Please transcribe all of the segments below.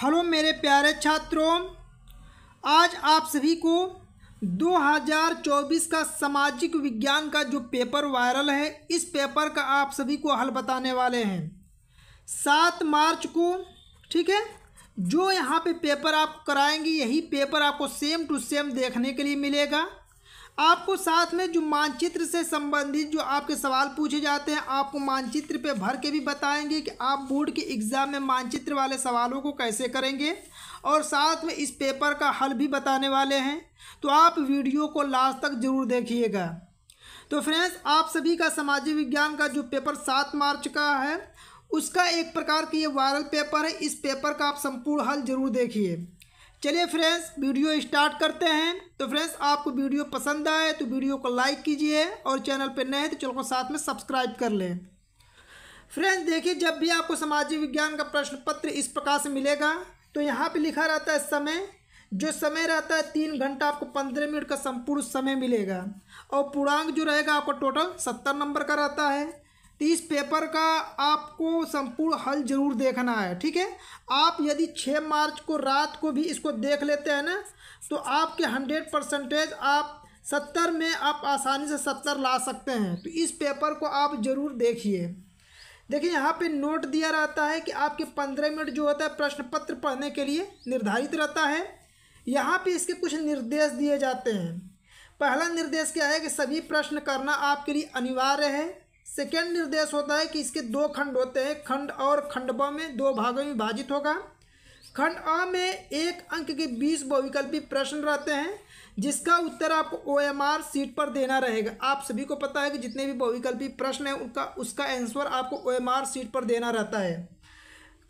hello मेरे प्यारे छात्रों आज आप सभी को 2024 का सामाजिक विज्ञान का जो पेपर वायरल है इस पेपर का आप सभी को हल बताने वाले हैं सात मार्च को ठीक है जो यहाँ पे पेपर आप कराएंगे यही पेपर आपको सेम टू सेम देखने के लिए मिलेगा आपको साथ में जो मानचित्र से संबंधित जो आपके सवाल पूछे जाते हैं आपको मानचित्र पे भर के भी बताएंगे कि आप बोर्ड के एग्ज़ाम में मानचित्र वाले सवालों को कैसे करेंगे और साथ में इस पेपर का हल भी बताने वाले हैं तो आप वीडियो को लास्ट तक ज़रूर देखिएगा तो फ्रेंड्स आप सभी का सामाजिक विज्ञान का जो पेपर सात मार्च का है उसका एक प्रकार की ये वायरल पेपर है इस पेपर का आप संपूर्ण हल जरूर देखिए चलिए फ्रेंड्स वीडियो स्टार्ट करते हैं तो फ्रेंड्स आपको वीडियो पसंद आए तो वीडियो को लाइक कीजिए और चैनल पर नए हैं तो चैनल को साथ में सब्सक्राइब कर लें फ्रेंड्स देखिए जब भी आपको सामाजिक विज्ञान का प्रश्न पत्र इस प्रकार से मिलेगा तो यहाँ पे लिखा रहता है समय जो समय रहता है तीन घंटा आपको पंद्रह मिनट का संपूर्ण समय मिलेगा और पूर्णांक जो रहेगा आपको टोटल सत्तर नंबर का रहता है इस पेपर का आपको संपूर्ण हल जरूर देखना है ठीक है आप यदि छः मार्च को रात को भी इसको देख लेते हैं ना तो आपके हंड्रेड परसेंटेज आप सत्तर में आप आसानी से सत्तर ला सकते हैं तो इस पेपर को आप ज़रूर देखिए देखिए यहाँ पे नोट दिया रहता है कि आपके पंद्रह मिनट जो होता है प्रश्न पत्र पढ़ने के लिए निर्धारित रहता है यहाँ पर इसके कुछ निर्देश दिए जाते हैं पहला निर्देश क्या है कि सभी प्रश्न करना आपके लिए अनिवार्य है सेकेंड निर्देश होता है कि इसके दो खंड होते हैं खंड और खंड ब में दो भागों में विभाजित होगा खंड अ में एक अंक के बीस बहुविकल्पी प्रश्न रहते हैं जिसका उत्तर आपको ओ एम आर सीट पर देना रहेगा आप सभी को पता है कि जितने भी बहुविकल्पी प्रश्न हैं उनका उसका आंसर आपको ओ एम आर सीट पर देना रहता है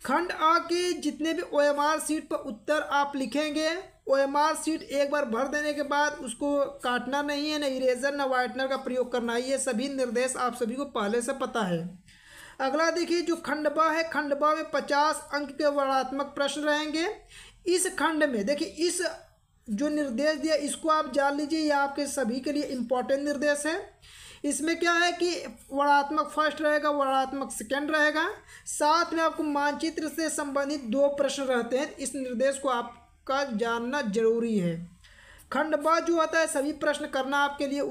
खंड अ के जितने भी ओ एम आर सीट पर उत्तर आप लिखेंगे वो एम आर सीट एक बार भर देने के बाद उसको काटना नहीं है ना इरेजर ना वाइटनर का प्रयोग करना है ये सभी निर्देश आप सभी को पहले से पता है अगला देखिए जो खंडबा है खंडबा में पचास अंक के वर्णात्मक प्रश्न रहेंगे इस खंड में देखिए इस जो निर्देश दिया इसको आप जान लीजिए ये आपके सभी के लिए इम्पोर्टेंट निर्देश है इसमें क्या है कि वर्णात्मक फर्स्ट रहेगा वर्णात्मक सेकेंड रहेगा साथ में आपको मानचित्र से संबंधित दो प्रश्न रहते हैं इस निर्देश को आप का जानना जरूरी है खंड ब जो आता है सभी प्रश्न करना आपके लिए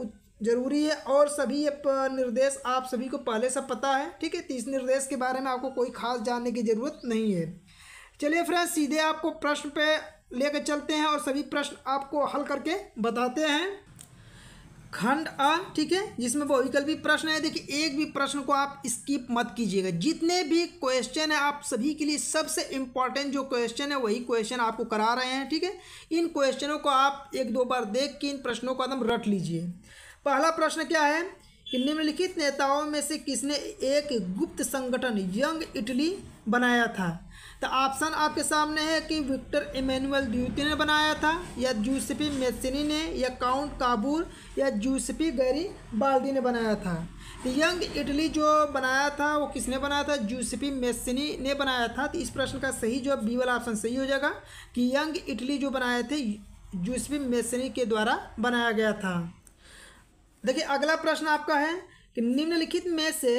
जरूरी है और सभी ये निर्देश आप सभी को पहले से पता है ठीक है तीस निर्देश के बारे में आपको कोई खास जानने की ज़रूरत नहीं है चलिए फ्रेंड्स सीधे आपको प्रश्न पे लेकर चलते हैं और सभी प्रश्न आपको हल करके बताते हैं खंड अ ठीक है जिसमें वो विकल्पी प्रश्न है देखिए एक भी प्रश्न को आप स्किप मत कीजिएगा जितने भी क्वेश्चन है आप सभी के लिए सबसे इंपॉर्टेंट जो क्वेश्चन है वही क्वेश्चन आपको करा रहे हैं ठीक है इन क्वेश्चनों को आप एक दो बार देख के इन प्रश्नों को एकदम रट लीजिए पहला प्रश्न क्या है कि निम्नलिखित नेताओं में से किसने एक गुप्त संगठन यंग इटली बनाया था तो ऑप्शन आपके सामने है कि विक्टर इमैनुअल द्वितीय ने बनाया था या जूसपी मेसिनी ने या काउंट काबूर या जूसपी गैरी बाल्दी ने बनाया था तो यंग इटली जो बनाया था वो किसने बनाया था जूसपी मेसिनी ने बनाया था तो इस प्रश्न का सही जो बी वाला ऑप्शन सही हो जाएगा कि यंग इटली जो बनाए थे जूसपी मेसिनी के द्वारा बनाया गया था देखिए अगला प्रश्न आपका है कि निम्नलिखित में से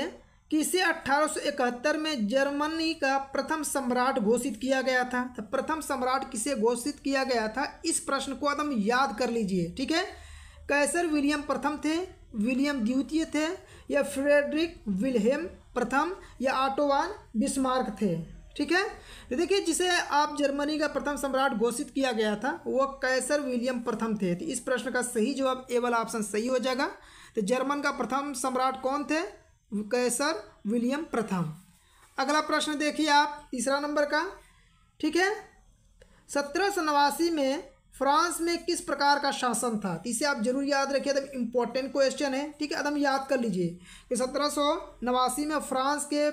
कि इसे 1871 में जर्मनी का प्रथम सम्राट घोषित किया गया था तो प्रथम सम्राट किसे घोषित किया गया था इस प्रश्न को एकदम याद कर लीजिए ठीक है कैसर विलियम प्रथम थे विलियम द्वितीय थे या फ्रेडरिक विलहेम प्रथम या आटोवान बिस्मार्क थे ठीक है तो देखिए जिसे आप जर्मनी का प्रथम सम्राट घोषित किया गया था वो कैसर विलियम प्रथम थे तो इस प्रश्न का सही जवाब ए वाला ऑप्शन सही हो जाएगा तो जर्मन का प्रथम सम्राट कौन थे कैसर विलियम प्रथम अगला प्रश्न देखिए आप तीसरा नंबर का ठीक है सत्रह सौ नवासी में फ्रांस में किस प्रकार का शासन था तो इसे आप जरूर याद रखिए एकदम इम्पोर्टेंट क्वेश्चन है ठीक है एकदम याद कर लीजिए कि सत्रह सौ नवासी में फ्रांस के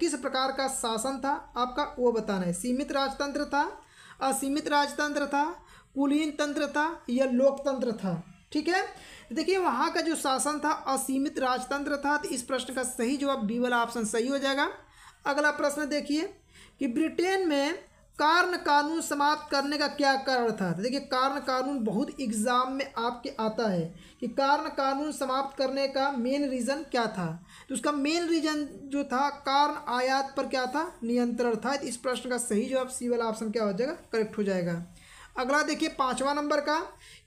किस प्रकार का शासन था आपका वो बताना है सीमित राजतंत्र था असीमित राजतंत्र था कुलीन तंत्र था या लोकतंत्र था ठीक है देखिए वहाँ का जो शासन था असीमित राजतंत्र था तो इस प्रश्न का सही जवाब बी वाला ऑप्शन सही हो जाएगा अगला प्रश्न देखिए कि ब्रिटेन में कारण कानून समाप्त करने का क्या कारण था तो देखिए कारण कानून बहुत एग्ज़ाम में आपके आता है कि कारण कानून समाप्त करने का मेन रीज़न क्या था तो उसका मेन रीज़न जो था कारण आयात पर क्या था नियंत्रण था तो इस प्रश्न का सही जवाब सी वाला ऑप्शन क्या हो जाएगा करेक्ट हो जाएगा अगला देखिए पाँचवा नंबर का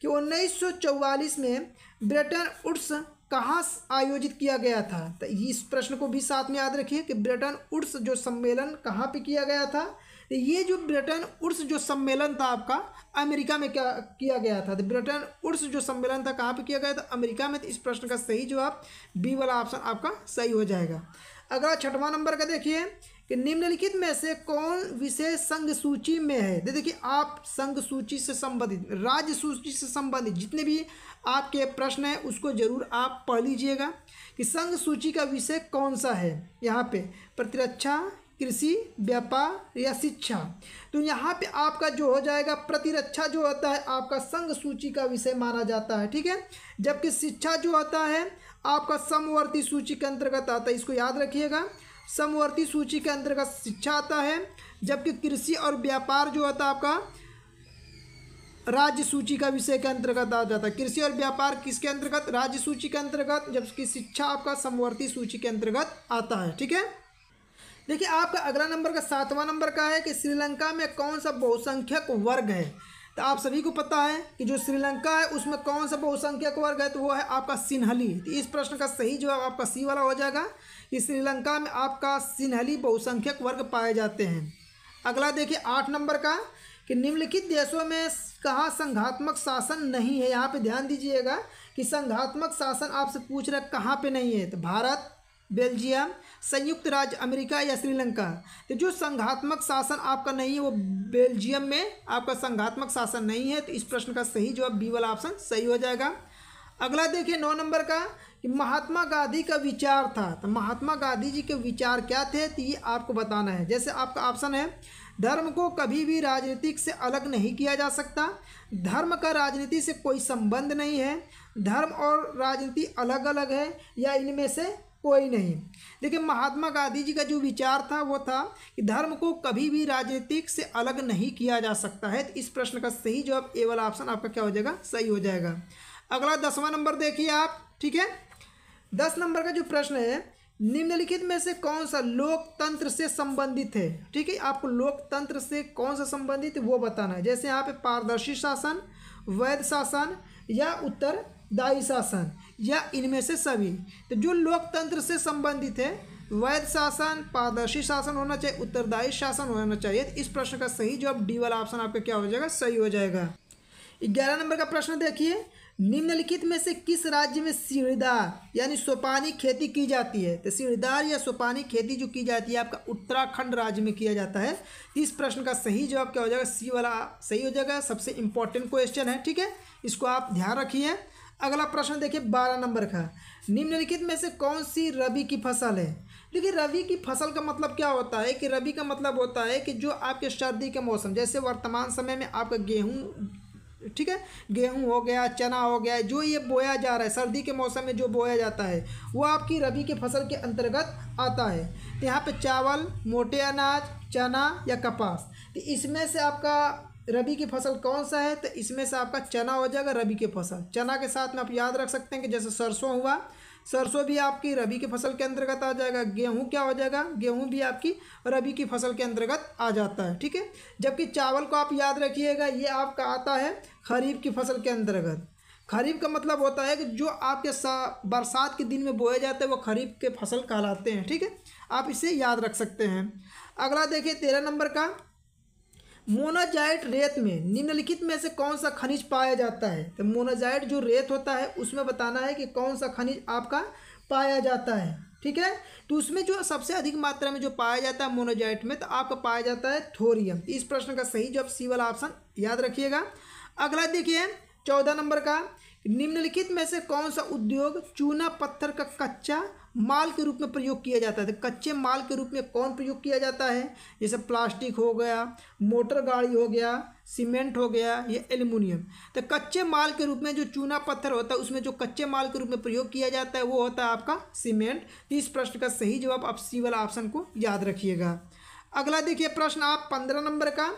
कि उन्नीस में ब्रेटन उड्स कहाँ आयोजित किया गया था तो इस प्रश्न को भी साथ में याद रखिए कि ब्रिटेन उड्स जो सम्मेलन कहाँ पे किया गया था तो ये जो ब्रिटेन उड्स जो सम्मेलन था आपका अमेरिका में क्या किया गया था तो ब्रिटेन उड्स जो सम्मेलन था कहाँ पे किया गया था अमेरिका में तो इस प्रश्न का सही जवाब बी वाला ऑप्शन आपका सही हो जाएगा अगला छठवां नंबर का देखिए कि निम्नलिखित में से कौन विषय संघ सूची में है दे देखिए आप संघ सूची से संबंधित राज्य सूची से संबंधित जितने भी आपके प्रश्न हैं उसको जरूर आप पढ़ लीजिएगा कि संघ सूची का विषय कौन सा है यहाँ पे प्रतिरक्षा कृषि व्यापार या शिक्षा तो यहाँ पे आपका जो हो जाएगा प्रतिरक्षा जो होता है आपका संघ सूची का विषय माना जाता है ठीक है जबकि शिक्षा जो होता है आपका समवर्ती सूची के अंतर्गत आता है इसको याद रखिएगा समवर्ती सूची के अंतर्गत शिक्षा आता है जबकि कृषि और व्यापार जो होता है आपका राज्य सूची का विषय के अंतर्गत आ जाता है कृषि और व्यापार किसके अंतर्गत राज्य सूची के अंतर्गत जबकि शिक्षा आपका समवर्ती सूची के अंतर्गत आता है ठीक है देखिए आपका अगला नंबर का सातवां नंबर का है कि श्रीलंका में कौन सा बहुसंख्यक वर्ग है तो आप सभी को पता है कि जो श्रीलंका है उसमें कौन सा बहुसंख्यक वर्ग है तो वो है आपका सिन्हली तो इस प्रश्न का सही जवाब आपका सी वाला हो जाएगा श्रीलंका में आपका सिन्हली बहुसंख्यक वर्ग पाए जाते हैं अगला देखिए आठ नंबर का कि निम्नलिखित देशों में कहा संघात्मक शासन नहीं है यहाँ पे ध्यान दीजिएगा कि संघात्मक शासन आपसे पूछ रहे कहाँ पे नहीं है तो भारत बेल्जियम संयुक्त राज्य अमेरिका या श्रीलंका तो जो संघात्मक शासन आपका नहीं है वो बेल्जियम में आपका संघात्मक शासन नहीं है तो इस प्रश्न का सही जवाब बी वाला ऑप्शन सही हो जाएगा अगला देखिए नौ नंबर का कि महात्मा गांधी का विचार था तो महात्मा गांधी जी के विचार क्या थे तो ये आपको बताना है जैसे आपका ऑप्शन है धर्म को कभी भी राजनीतिक से अलग नहीं किया जा सकता धर्म का राजनीति से कोई संबंध नहीं है धर्म और राजनीति अलग अलग है या इनमें से कोई नहीं देखिए महात्मा गांधी जी का जो विचार था वो था कि धर्म को कभी भी राजनीतिक से अलग नहीं किया जा सकता है तो इस प्रश्न का सही जवाब ए वाला ऑप्शन आपका क्या हो जाएगा सही हो जाएगा अगला दसवां नंबर देखिए आप ठीक है दस नंबर का जो प्रश्न है निम्नलिखित में से कौन सा लोकतंत्र से संबंधित है ठीक है आपको लोकतंत्र से कौन सा संबंधित वो बताना है जैसे यहाँ पे पारदर्शी शासन वैध शासन या उत्तरदायी शासन या इनमें से सभी तो जो लोकतंत्र से संबंधित है वैध शासन पारदर्शी शासन होना चाहिए उत्तरदायी शासन होना चाहिए इस प्रश्न का सही अब डी वाला ऑप्शन आपका क्या हो जाएगा सही हो जाएगा ग्यारह नंबर का प्रश्न देखिए निम्नलिखित में से किस राज्य में सीढ़ीदार यानी सोपानी खेती की जाती है तो सीढ़ीदार या सोपानी खेती जो की जाती है आपका उत्तराखंड राज्य में किया जाता है इस प्रश्न का सही जवाब क्या हो जाएगा सी वाला सही हो जाएगा सबसे इंपॉर्टेंट क्वेश्चन है ठीक है इसको आप ध्यान रखिए अगला प्रश्न देखिए बारह नंबर का निम्नलिखित में से कौन सी रबी की फसल है देखिए रबी की फसल का मतलब क्या होता है कि रबी का मतलब होता है कि जो आपके सर्दी के मौसम जैसे वर्तमान समय में आपका गेहूँ ठीक है गेहूं हो गया चना हो गया जो ये बोया जा रहा है सर्दी के मौसम में जो बोया जाता है वो आपकी रबी के फसल के अंतर्गत आता है तो यहाँ पे चावल मोटे अनाज चना या कपास तो इसमें से आपका रबी की फसल कौन सा है तो इसमें से आपका चना हो जाएगा रबी की फसल चना के साथ में आप याद रख सकते हैं कि जैसे सरसों हुआ सरसों भी आपकी रबी की फसल के अंतर्गत आ जाएगा गेहूँ क्या हो जाएगा गेहूँ भी आपकी रबी की फसल के अंतर्गत आ जाता है ठीक है जबकि चावल को आप याद रखिएगा ये आपका आता है खरीफ की फसल के अंतर्गत खरीफ का मतलब होता है कि जो आपके बरसात के दिन में बोए जाते हैं वो खरीफ के फसल कहलाते हैं ठीक है आप इसे याद रख सकते हैं अगला देखिए तेरह नंबर का मोनाजाइट रेत में निम्नलिखित में से कौन सा खनिज पाया जाता है तो मोनाजाइट जो रेत होता है उसमें बताना है कि कौन सा खनिज आपका पाया जाता है ठीक है तो उसमें जो सबसे अधिक मात्रा में जो पाया जाता है मोनोजाइट में तो आपका पाया जाता है थोरियम तो इस प्रश्न का सही जवाब सी वाला ऑप्शन याद रखिएगा अगला देखिए चौदह नंबर का निम्नलिखित में से कौन सा उद्योग चूना पत्थर का कच्चा माल के रूप में प्रयोग किया जाता है तो कच्चे माल के रूप में कौन प्रयोग किया जाता है जैसे प्लास्टिक हो गया मोटर गाड़ी हो गया सीमेंट हो गया या एल्यूमिनियम तो कच्चे माल के रूप में जो चूना पत्थर होता है उसमें जो कच्चे माल के रूप में प्रयोग किया जाता है वो होता है आपका सीमेंट तो इस प्रश्न का सही जवाब आप सी वाला ऑप्शन को याद रखिएगा अगला देखिए प्रश्न आप पंद्रह नंबर का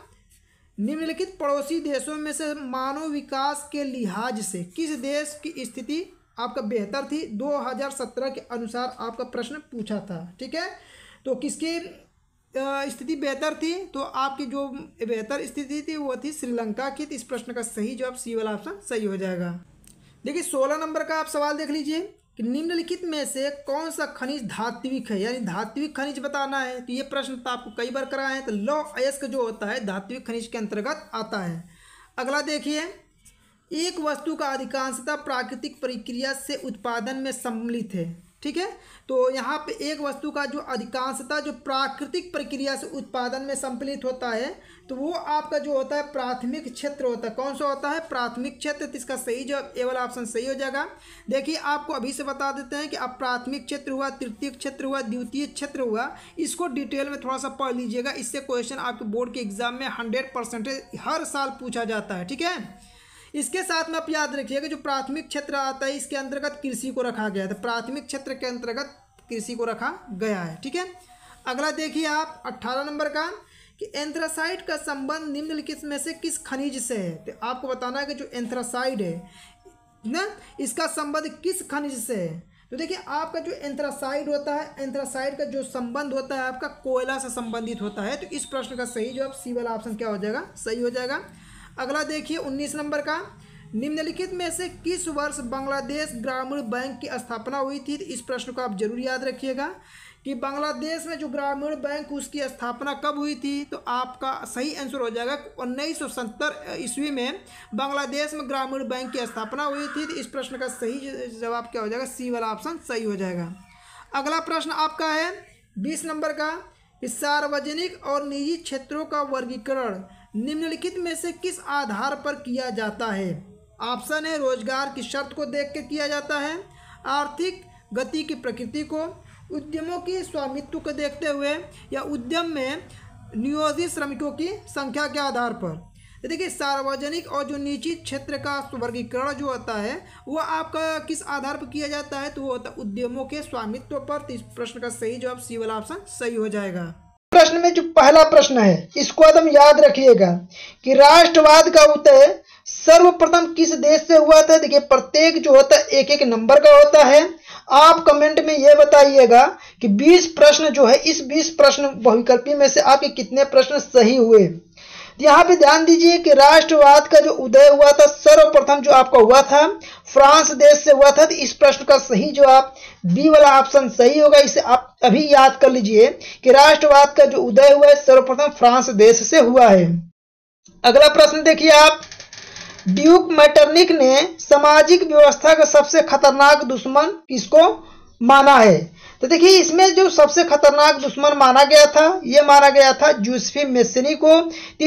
निम्नलिखित पड़ोसी देशों में से मानव विकास के लिहाज से किस देश की स्थिति आपका बेहतर थी 2017 के अनुसार आपका प्रश्न पूछा था ठीक है तो किसकी स्थिति बेहतर थी तो आपकी जो बेहतर स्थिति थी वो थी श्रीलंका की तो इस प्रश्न का सही जवाब सी वाला ऑप्शन सही हो जाएगा देखिए सोलह नंबर का आप सवाल देख लीजिए कि निम्नलिखित में से कौन सा खनिज धात्विक है यानी धात्विक खनिज बताना है तो ये प्रश्न तो आपको कई बार कराए हैं तो लौ अयस्क जो होता है धात्विक खनिज के अंतर्गत आता है अगला देखिए एक वस्तु का अधिकांशता प्राकृतिक प्रक्रिया से उत्पादन में सम्मिलित है ठीक है तो यहाँ पे एक वस्तु का जो अधिकांशता जो प्राकृतिक प्रक्रिया से उत्पादन में सम्मिलित होता है तो वो आपका जो होता है प्राथमिक क्षेत्र होता है कौन सा होता है प्राथमिक क्षेत्र तो इसका सही जो ए वाला ऑप्शन सही हो जाएगा देखिए आपको अभी से बता देते हैं कि आप प्राथमिक क्षेत्र हुआ तृतीय क्षेत्र हुआ द्वितीय क्षेत्र हुआ इसको डिटेल में थोड़ा सा पढ़ लीजिएगा इससे क्वेश्चन आपके बोर्ड के एग्जाम में हंड्रेड हर साल पूछा जाता है ठीक है इसके साथ में आप याद रखिएगा जो प्राथमिक क्षेत्र आता है इसके अंतर्गत कृषि को रखा गया था तो प्राथमिक क्षेत्र के अंतर्गत कृषि को रखा गया है ठीक है अगला देखिए आप अट्ठारह नंबर का कि एंथ्रासाइड का संबंध निम्नलिखित में से किस खनिज से है तो आपको बताना है कि जो एंथ्रासाइड है ना इसका संबंध किस खनिज से है तो देखिए आपका जो एंथ्रासाइड होता है एंथ्रासाइड का जो संबंध होता है आपका कोयला से संबंधित होता है तो इस प्रश्न का सही जवाब सी वाला ऑप्शन क्या हो जाएगा सही हो जाएगा अगला देखिए उन्नीस नंबर का निम्नलिखित में से किस वर्ष बांग्लादेश ग्रामीण बैंक की स्थापना हुई थी इस प्रश्न को आप जरूर याद रखिएगा कि बांग्लादेश में जो ग्रामीण बैंक उसकी स्थापना कब हुई थी तो आपका सही आंसर हो जाएगा उन्नीस सौ सत्तर ईस्वी में बांग्लादेश में ग्रामीण बैंक की स्थापना हुई थी तो इस प्रश्न का सही जवाब क्या हो जाएगा सी वाला ऑप्शन सही हो जाएगा अगला प्रश्न आपका है बीस नंबर का सार्वजनिक और निजी क्षेत्रों का वर्गीकरण निम्नलिखित में से किस आधार पर किया जाता है ऑप्शन है रोजगार की शर्त को देख के किया जाता है आर्थिक गति की प्रकृति को उद्यमों की स्वामित्व को देखते हुए या उद्यम में नियोजित श्रमिकों की संख्या के आधार पर देखिए सार्वजनिक और जो निजी क्षेत्र का वर्गीकरण जो होता है वह आपका किस आधार पर किया जाता है तो वो होता है उद्यमों के स्वामित्व पर तो इस प्रश्न का सही जवाब सी वाला ऑप्शन सही हो जाएगा प्रश्न में जो पहला प्रश्न है इसको एकदम याद रखिएगा कि राष्ट्रवाद का उदय सर्वप्रथम किस देश से हुआ था देखिए प्रत्येक जो होता है एक एक नंबर का होता है आप कमेंट में यह बताइएगा कि 20 प्रश्न जो है इस 20 प्रश्न बहुविकल्पी में से आपके कितने प्रश्न सही हुए यहाँ पे ध्यान दीजिए कि राष्ट्रवाद का जो उदय हुआ था सर्वप्रथम जो आपका हुआ था फ्रांस देश से हुआ था तो इस प्रश्न का सही जवाब बी वाला ऑप्शन सही होगा इसे आप अभी याद कर लीजिए कि राष्ट्रवाद का जो उदय हुआ है सर्वप्रथम फ्रांस देश से हुआ है अगला प्रश्न देखिए आप ड्यूक मैटरनिक ने सामाजिक व्यवस्था का सबसे खतरनाक दुश्मन किसको माना है तो देखिए इसमें जो सबसे खतरनाक दुश्मन माना गया था ये माना गया था जूसफी मेसनी को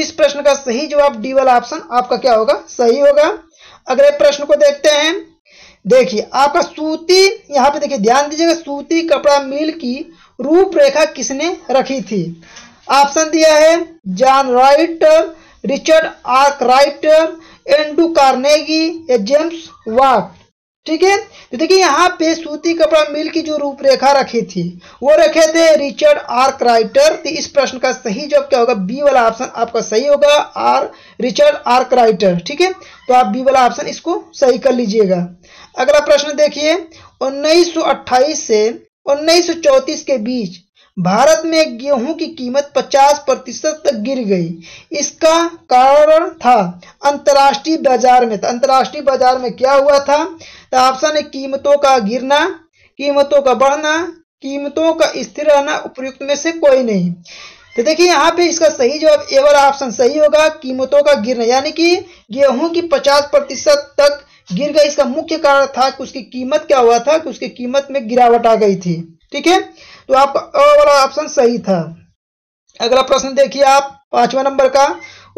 इस प्रश्न का सही जवाब डी वाला ऑप्शन आपका क्या होगा सही होगा अगले प्रश्न को देखते हैं देखिए आपका सूती यहाँ पे देखिए ध्यान दीजिएगा सूती कपड़ा मिल की रूपरेखा किसने रखी थी ऑप्शन दिया है John writer Richard Arkwright Andrew Carnegie या जेम्स वाक ठीक है तो देखिए यहाँ पे सूती कपड़ा मिल की जो रूपरेखा रखी थी वो रखे थे रिचर्ड आर क्राइटर तो इस प्रश्न का सही जवाब क्या होगा बी वाला ऑप्शन आपका सही होगा आर रिचर्ड आर क्राइटर ठीक है तो आप बी वाला ऑप्शन इसको सही कर लीजिएगा अगला प्रश्न देखिए 1928 से 1934 के बीच भारत में गेहूं की कीमत 50 प्रतिशत तक गिर गई इसका कारण था अंतर्राष्ट्रीय बाजार में था तो अंतर्राष्ट्रीय बाजार में क्या हुआ था ऑप्शन तो है कीमतों का गिरना कीमतों का बढ़ना कीमतों का स्थिर रहना उपयुक्त में से कोई नहीं तो देखिए यहाँ पे इसका सही जवाब एवर ऑप्शन सही होगा कीमतों का गिरना यानी कि गेहूं की 50 प्रतिशत तक गिर गई इसका मुख्य कारण था कि उसकी कीमत क्या हुआ था कि उसकी कीमत में गिरावट आ गई थी ठीक है तो आप वाला ऑप्शन सही था अगला प्रश्न देखिए आप पांचवा नंबर का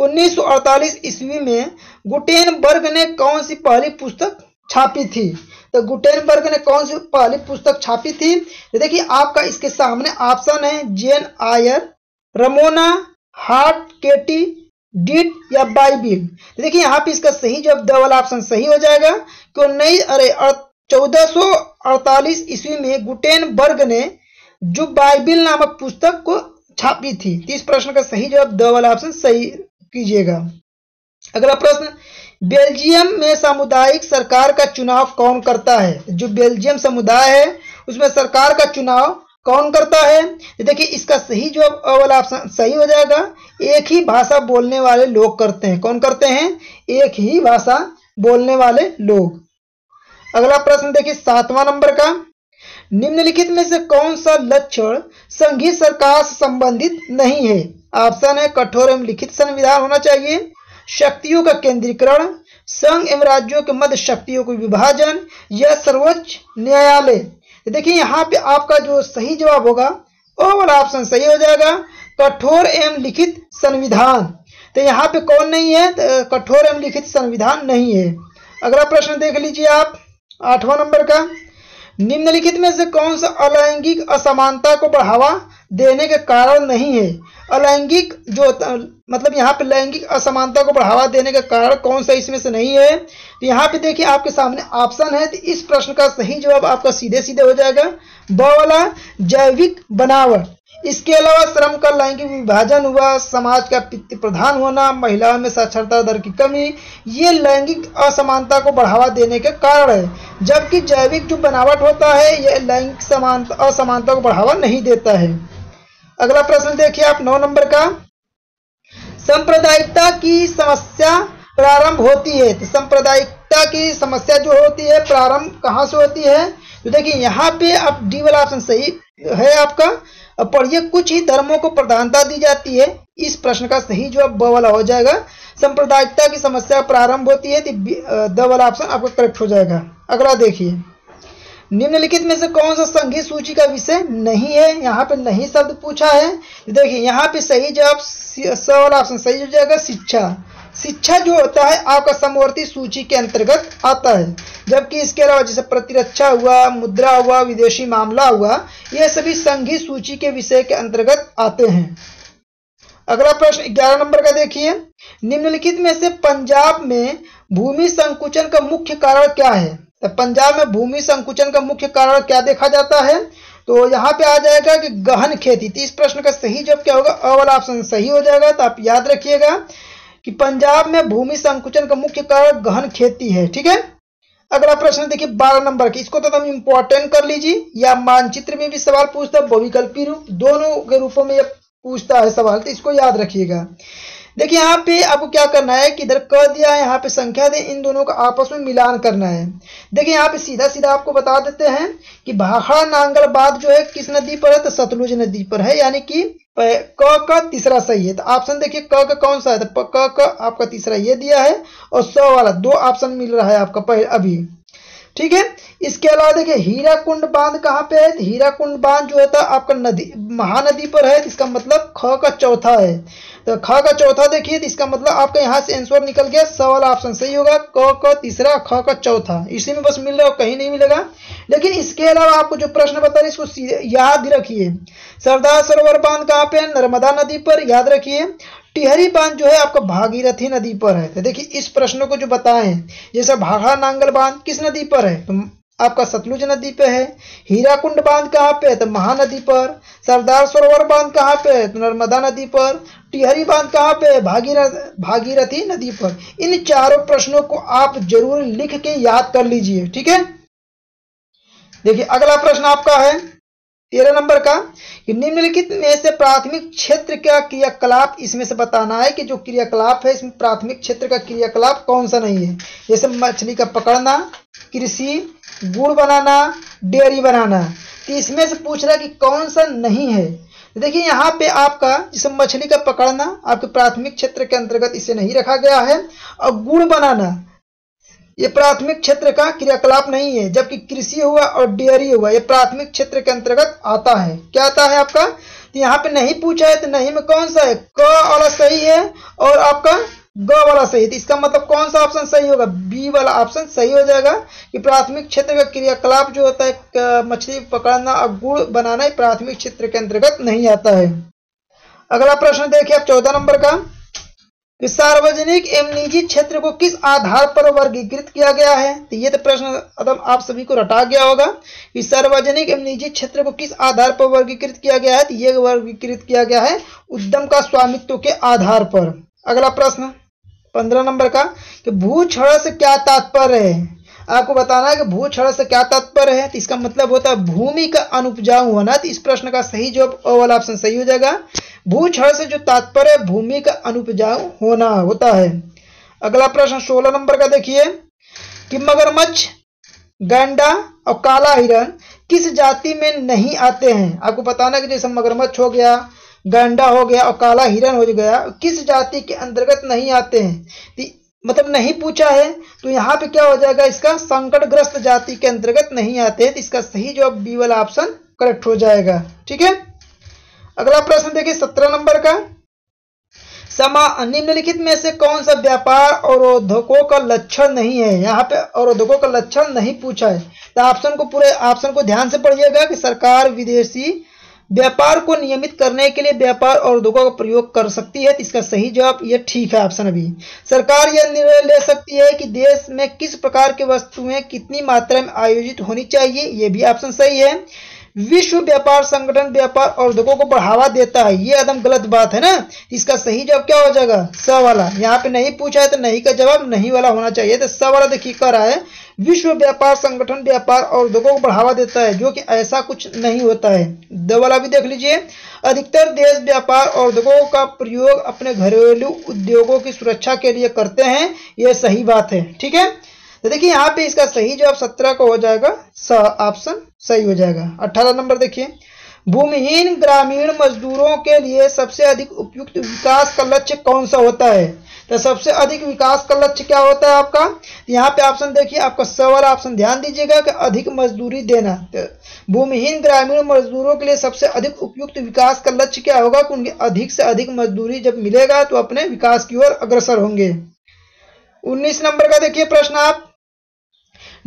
1948 ईस्वी में गुटेनबर्ग ने कौन सी पहली पुस्तक छापी थी तो गुटेनबर्ग ने कौन सी पहली पुस्तक छापी थी तो देखिए आपका इसके सामने ऑप्शन है जेन आयर रमोना हार्ट केटी डिट या बाइबिल तो देखिए यहाँ पे इसका सही जवाब वाला ऑप्शन सही हो जाएगा क्यों नहीं अरे चौदह सौ अड़तालीस ईस्वी में गुटेनबर्ग ने जो बाइबिल नामक पुस्तक को छापी थी इस प्रश्न का सही जवाब द वाला ऑप्शन सही कीजिएगा अगला प्रश्न बेल्जियम में सामुदायिक सरकार का चुनाव कौन करता है जो बेल्जियम समुदाय है उसमें सरकार का चुनाव कौन करता है तो देखिए इसका सही जवाब अ वाला ऑप्शन सही हो जाएगा एक ही भाषा बोलने वाले लोग करते हैं कौन करते हैं एक ही भाषा बोलने वाले लोग अगला प्रश्न देखिए सातवां नंबर का निम्नलिखित में से कौन सा लक्षण संघीय सरकार से संबंधित नहीं है ऑप्शन है कठोर एवं लिखित संविधान होना चाहिए शक्तियों का केंद्रीकरण संघ एवं राज्यों के मध्य शक्तियों का विभाजन या सर्वोच्च न्यायालय देखिए यहाँ पे आपका जो सही जवाब होगा वो वाला ऑप्शन सही हो जाएगा कठोर एवं लिखित संविधान तो यहाँ पे कौन नहीं है तो कठोर एवं लिखित संविधान नहीं है अगला प्रश्न देख लीजिए आप आठवां नंबर का निम्नलिखित में से कौन सा अलैंगिक असमानता को बढ़ावा देने के कारण नहीं है अलैंगिक जो मतलब यहाँ पे लैंगिक असमानता को बढ़ावा देने का कारण कौन सा इसमें से नहीं है तो यहाँ पे देखिए आपके सामने ऑप्शन है तो इस प्रश्न का सही जवाब आपका सीधे सीधे हो जाएगा ब वाला जैविक बनावट इसके अलावा श्रम का लैंगिक विभाजन हुआ समाज का पित्त प्रधान होना महिलाओं में साक्षरता दर की कमी ये लैंगिक असमानता को बढ़ावा देने के कारण है जबकि जैविक जो बनावट होता है यह लैंगिक समानता असमानता को बढ़ावा नहीं देता है अगला प्रश्न देखिए आप नौ नंबर का सांप्रदायिकता की समस्या प्रारंभ होती है तो सांप्रदायिकता की समस्या जो होती है प्रारंभ कहाँ से होती है तो देखिए यहाँ पे आप डी वाला ऑप्शन सही है आपका अब पढ़िए कुछ ही धर्मों को प्रधानता दी जाती है इस प्रश्न का सही जवाब ब वाला हो जाएगा सांप्रदायिकता की समस्या प्रारंभ होती है द वाला ऑप्शन आपका करेक्ट हो जाएगा अगला देखिए निम्नलिखित में से कौन सा संघीय सूची का विषय नहीं है यहाँ पे नहीं शब्द पूछा है देखिए यहाँ पे सही जवाब वाला ऑप्शन सही हो जाएगा शिक्षा शिक्षा जो होता है आपका समवर्ती सूची के अंतर्गत आता है जबकि इसके अलावा जैसे प्रतिरक्षा हुआ मुद्रा हुआ विदेशी मामला हुआ यह सभी संघीय सूची के विषय के अंतर्गत आते हैं अगला प्रश्न ग्यारह नंबर का देखिए निम्नलिखित में से पंजाब में भूमि संकुचन का मुख्य कारण क्या है तो पंजाब में भूमि संकुचन का मुख्य कारण क्या देखा जाता है तो यहाँ पे आ जाएगा कि गहन खेती तो इस प्रश्न का सही जब क्या होगा अवल ऑप्शन सही हो जाएगा तो आप याद रखिएगा कि पंजाब में भूमि संकुचन का मुख्य कारण गहन खेती है ठीक है अगला प्रश्न देखिए बारह नंबर की इसको तो तुम इंपॉर्टेंट कर लीजिए या मानचित्र में भी सवाल पूछता है बहुविकल्पी रूप दोनों के रूपों में यह पूछता है सवाल तो इसको याद रखिएगा देखिए यहाँ पे आपको क्या करना है कि इधर क दिया है यहाँ पे संख्या दे इन दोनों का आपस में मिलान करना है देखिए यहाँ पे सीधा सीधा आपको बता देते हैं कि भाखड़ा नांगल जो है किस नदी पर है तो सतलुज नदी पर है यानी कि क का तीसरा सही है तो ऑप्शन देखिए क का कौन सा है तो क का आपका तीसरा ये दिया है और स वाला दो ऑप्शन मिल रहा है आपका पहले अभी ठीक है इसके अलावा देखिए हीरा कुंड बांध कहाँ पे है तो हीरा कुंड बांध जो है था तो आपका नदी महानदी पर है तो इसका मतलब ख का चौथा है तो ख का चौथा देखिए तो इसका मतलब आपका यहाँ से आंसर निकल गया सवाल ऑप्शन सही होगा क का तीसरा ख का चौथा इसी में बस मिल रहा हो कहीं नहीं मिलेगा लेकिन इसके अलावा आपको जो प्रश्न बता रहे इसको याद रखिए सरदार सरोवर बांध कहाँ पे नर्मदा नदी पर याद रखिए टिहरी बांध जो है आपका भागीरथी नदी पर है तो देखिए इस प्रश्न को जो बताएं जैसा भाखड़ा नांगल बांध किस नदी पर है तो आपका सतलुज नदी पे है हीराकुंड बांध कहाँ पे है तो महानदी पर सरदार सरोवर बांध कहाँ पे है तो नर्मदा नदी पर टिहरी बांध कहाँ पे भागीरथ भागीरथी नदी पर इन चारों प्रश्नों को आप जरूर लिख के याद कर लीजिए ठीक है देखिए अगला प्रश्न आपका है तेरह नंबर का कि निम्नलिखित में से प्राथमिक क्षेत्र का क्रियाकलाप इसमें से बताना है कि जो क्रियाकलाप है इसमें प्राथमिक क्षेत्र का क्रियाकलाप कौन सा नहीं है जैसे मछली का पकड़ना कृषि गुड़ बनाना डेयरी बनाना तो इसमें से पूछ रहा है कि कौन सा नहीं है देखिए यहाँ पे आपका जैसे मछली का पकड़ना आपके प्राथमिक क्षेत्र के अंतर्गत इसे नहीं रखा गया है और गुड़ बनाना ये प्राथमिक क्षेत्र का क्रियाकलाप नहीं है जबकि कृषि हुआ और डेयरी हुआ ये प्राथमिक क्षेत्र के अंतर्गत आता है क्या आता है आपका तो यहाँ पे नहीं पूछा है तो नहीं में कौन सा है क वाला सही है और आपका ग वाला सही तो इसका मतलब कौन सा ऑप्शन सही होगा बी वाला ऑप्शन सही हो जाएगा कि प्राथमिक क्षेत्र का क्रियाकलाप जो होता है मछली पकड़ना और गुड़ बनाना ही प्राथमिक क्षेत्र के अंतर्गत नहीं आता है अगला प्रश्न देखिए आप चौदह नंबर का कि सार्वजनिक एवं निजी क्षेत्र को किस आधार पर वर्गीकृत किया गया है तो ये तो प्रश्न अदम मतलब आप सभी को रटा गया होगा कि सार्वजनिक एवं निजी क्षेत्र को किस आधार पर वर्गीकृत किया गया है तो ये वर्गीकृत किया गया है उद्यम का स्वामित्व के आधार पर अगला प्रश्न पंद्रह नंबर का कि भू क्षण से क्या तात्पर्य है आपको बताना है कि भू क्षण से क्या तात्पर्य है तो इसका मतलब होता है भूमि का अनुपजाऊ होना तो इस प्रश्न का सही जवाब वाला ऑप्शन सही हो जाएगा भू क्षण से जो तात्पर्य है भूमि का अनुपजाऊ होना होता है अगला प्रश्न सोलह नंबर का देखिए कि मगरमच्छ गंडा और काला हिरण किस जाति में नहीं आते हैं आपको बताना कि जैसे मगरमच्छ हो गया गंडा हो गया और काला हिरण हो गया किस जाति के अंतर्गत नहीं आते हैं मतलब नहीं पूछा है तो यहाँ पे क्या हो जाएगा इसका संकटग्रस्त जाति के अंतर्गत नहीं आते हैं तो इसका सही जो बी वाला ऑप्शन करेक्ट हो जाएगा ठीक है अगला प्रश्न देखिए सत्रह नंबर का समा निम्नलिखित में से कौन सा व्यापार अवरोधकों का लक्षण नहीं है यहाँ पे अवरोधकों का लक्षण नहीं पूछा है तो ऑप्शन को पूरे ऑप्शन को ध्यान से पढ़िएगा कि सरकार विदेशी व्यापार को नियमित करने के लिए व्यापार और उद्योगों का प्रयोग कर सकती है तो इसका सही जवाब यह ठीक है ऑप्शन अभी सरकार यह निर्णय ले सकती है कि देश में किस प्रकार की वस्तुएं कितनी मात्रा में आयोजित होनी चाहिए यह भी ऑप्शन सही है विश्व व्यापार संगठन व्यापार और उद्योगों को बढ़ावा देता है ये एकदम गलत बात है ना इसका सही जवाब क्या हो जाएगा स वाला यहाँ पे नहीं पूछा है तो नहीं का जवाब नहीं वाला होना चाहिए तो स वाला देखिए कर रहा है विश्व व्यापार संगठन व्यापार और उद्योगों को बढ़ावा देता है जो कि ऐसा कुछ नहीं होता है दवाला भी देख लीजिए अधिकतर देश व्यापार और उद्योगों का प्रयोग अपने घरेलू उद्योगों की सुरक्षा के लिए करते हैं यह सही बात है ठीक है तो देखिए यहाँ पे इसका सही जवाब सत्रह का हो जाएगा स ऑप्शन सही हो जाएगा अट्ठारह नंबर देखिए भूमिहीन ग्रामीण मजदूरों के लिए सबसे अधिक उपयुक्त विकास का लक्ष्य कौन सा होता है तो सबसे अधिक विकास का लक्ष्य क्या होता है आपका यहाँ पे ऑप्शन देखिए आपका सवाल ऑप्शन ध्यान दीजिएगा कि अधिक मजदूरी देना तो भूमिहीन ग्रामीण मजदूरों के लिए सबसे अधिक उपयुक्त विकास का लक्ष्य क्या होगा कि उनके अधिक से अधिक मजदूरी जब मिलेगा तो अपने विकास की ओर अग्रसर होंगे उन्नीस नंबर का देखिए प्रश्न आप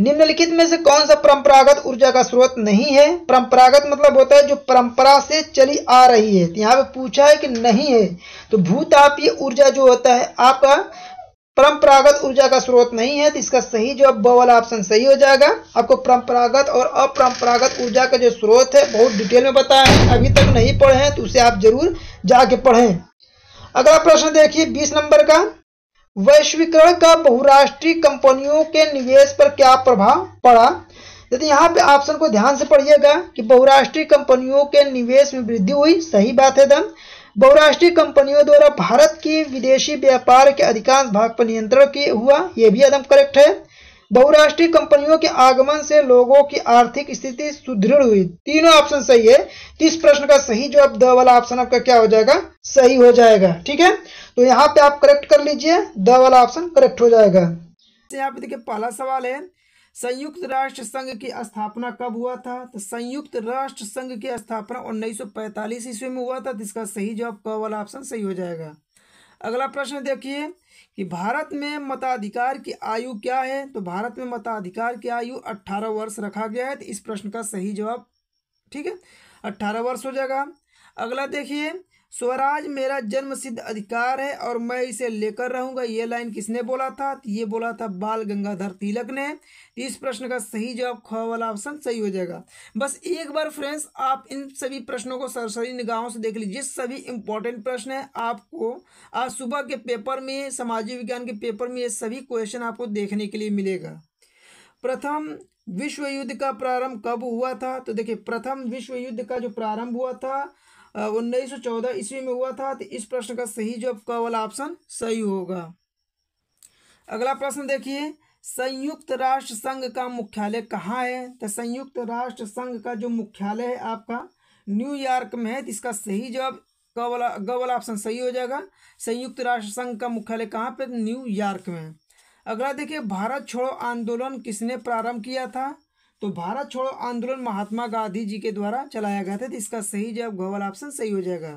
निम्नलिखित में से कौन सा परंपरागत ऊर्जा का स्रोत नहीं है परंपरागत मतलब होता है जो परंपरा से चली आ रही है तो यहाँ पे पूछा है कि नहीं है तो भूतापीय ऊर्जा जो होता है आपका परंपरागत ऊर्जा का स्रोत नहीं है तो इसका सही जो अब वाला ऑप्शन सही हो जाएगा आपको परंपरागत और अपरंपरागत ऊर्जा का जो स्रोत है बहुत डिटेल में बताया है अभी तक नहीं पढ़े हैं तो उसे आप जरूर जाके पढ़ें अगला प्रश्न देखिए बीस नंबर का वैश्वीकरण का बहुराष्ट्रीय कंपनियों के निवेश पर क्या प्रभाव पड़ा यदि यहाँ पे ऑप्शन को ध्यान से पढ़िएगा कि बहुराष्ट्रीय कंपनियों के निवेश में वृद्धि हुई सही बात है दम बहुराष्ट्रीय कंपनियों द्वारा भारत की विदेशी व्यापार के अधिकांश भाग पर नियंत्रण की हुआ यह भी एकदम करेक्ट है बहुराष्ट्रीय कंपनियों के आगमन से लोगों की आर्थिक स्थिति सुदृढ़ हुई तीनों ऑप्शन सही है इस प्रश्न का सही जवाब द वाला ऑप्शन आपका क्या हो जाएगा सही हो जाएगा ठीक है तो यहाँ पे आप करेक्ट कर लीजिए द वाला ऑप्शन करेक्ट हो जाएगा यहाँ पे देखिए पहला सवाल है संयुक्त राष्ट्र संघ की स्थापना कब हुआ था तो संयुक्त राष्ट्र संघ की स्थापना 1945 ईस्वी में हुआ था इसका सही जवाब क वाला ऑप्शन सही हो जाएगा अगला प्रश्न देखिए कि भारत में मताधिकार की आयु क्या है तो भारत में मताधिकार की आयु 18 वर्ष रखा गया है तो इस प्रश्न का सही जवाब ठीक है 18 वर्ष हो जाएगा अगला देखिए स्वराज मेरा जन्म सिद्ध अधिकार है और मैं इसे लेकर रहूंगा ये लाइन किसने बोला था तो ये बोला था बाल गंगाधर तिलक ने तो इस प्रश्न का सही जवाब ख वाला ऑप्शन सही हो जाएगा बस एक बार फ्रेंड्स आप इन सभी प्रश्नों को सरसरी निगाहों से देख लीजिए सभी इंपॉर्टेंट प्रश्न है आपको आज सुबह के पेपर में सामाजिक विज्ञान के पेपर में ये सभी क्वेश्चन आपको देखने के लिए मिलेगा प्रथम विश्व युद्ध का प्रारंभ कब हुआ था तो देखिए प्रथम विश्व युद्ध का जो प्रारंभ हुआ था उन्नीस सौ चौदह ईस्वी में हुआ था तो इस प्रश्न का सही जो आपका वाला ऑप्शन सही होगा अगला प्रश्न देखिए संयुक्त राष्ट्र संघ का मुख्यालय कहाँ है तो संयुक्त राष्ट्र संघ का जो मुख्यालय है आपका न्यूयॉर्क में है तो इसका सही जवाब ग वाला ग वाला ऑप्शन सही हो जाएगा संयुक्त राष्ट्र संघ का मुख्यालय कहाँ पर न्यूयॉर्क में अगला देखिए भारत छोड़ो आंदोलन किसने प्रारंभ किया था तो भारत छोड़ो आंदोलन महात्मा गांधी जी के द्वारा चलाया गया था तो इसका सही जवाब घ वाला ऑप्शन सही हो जाएगा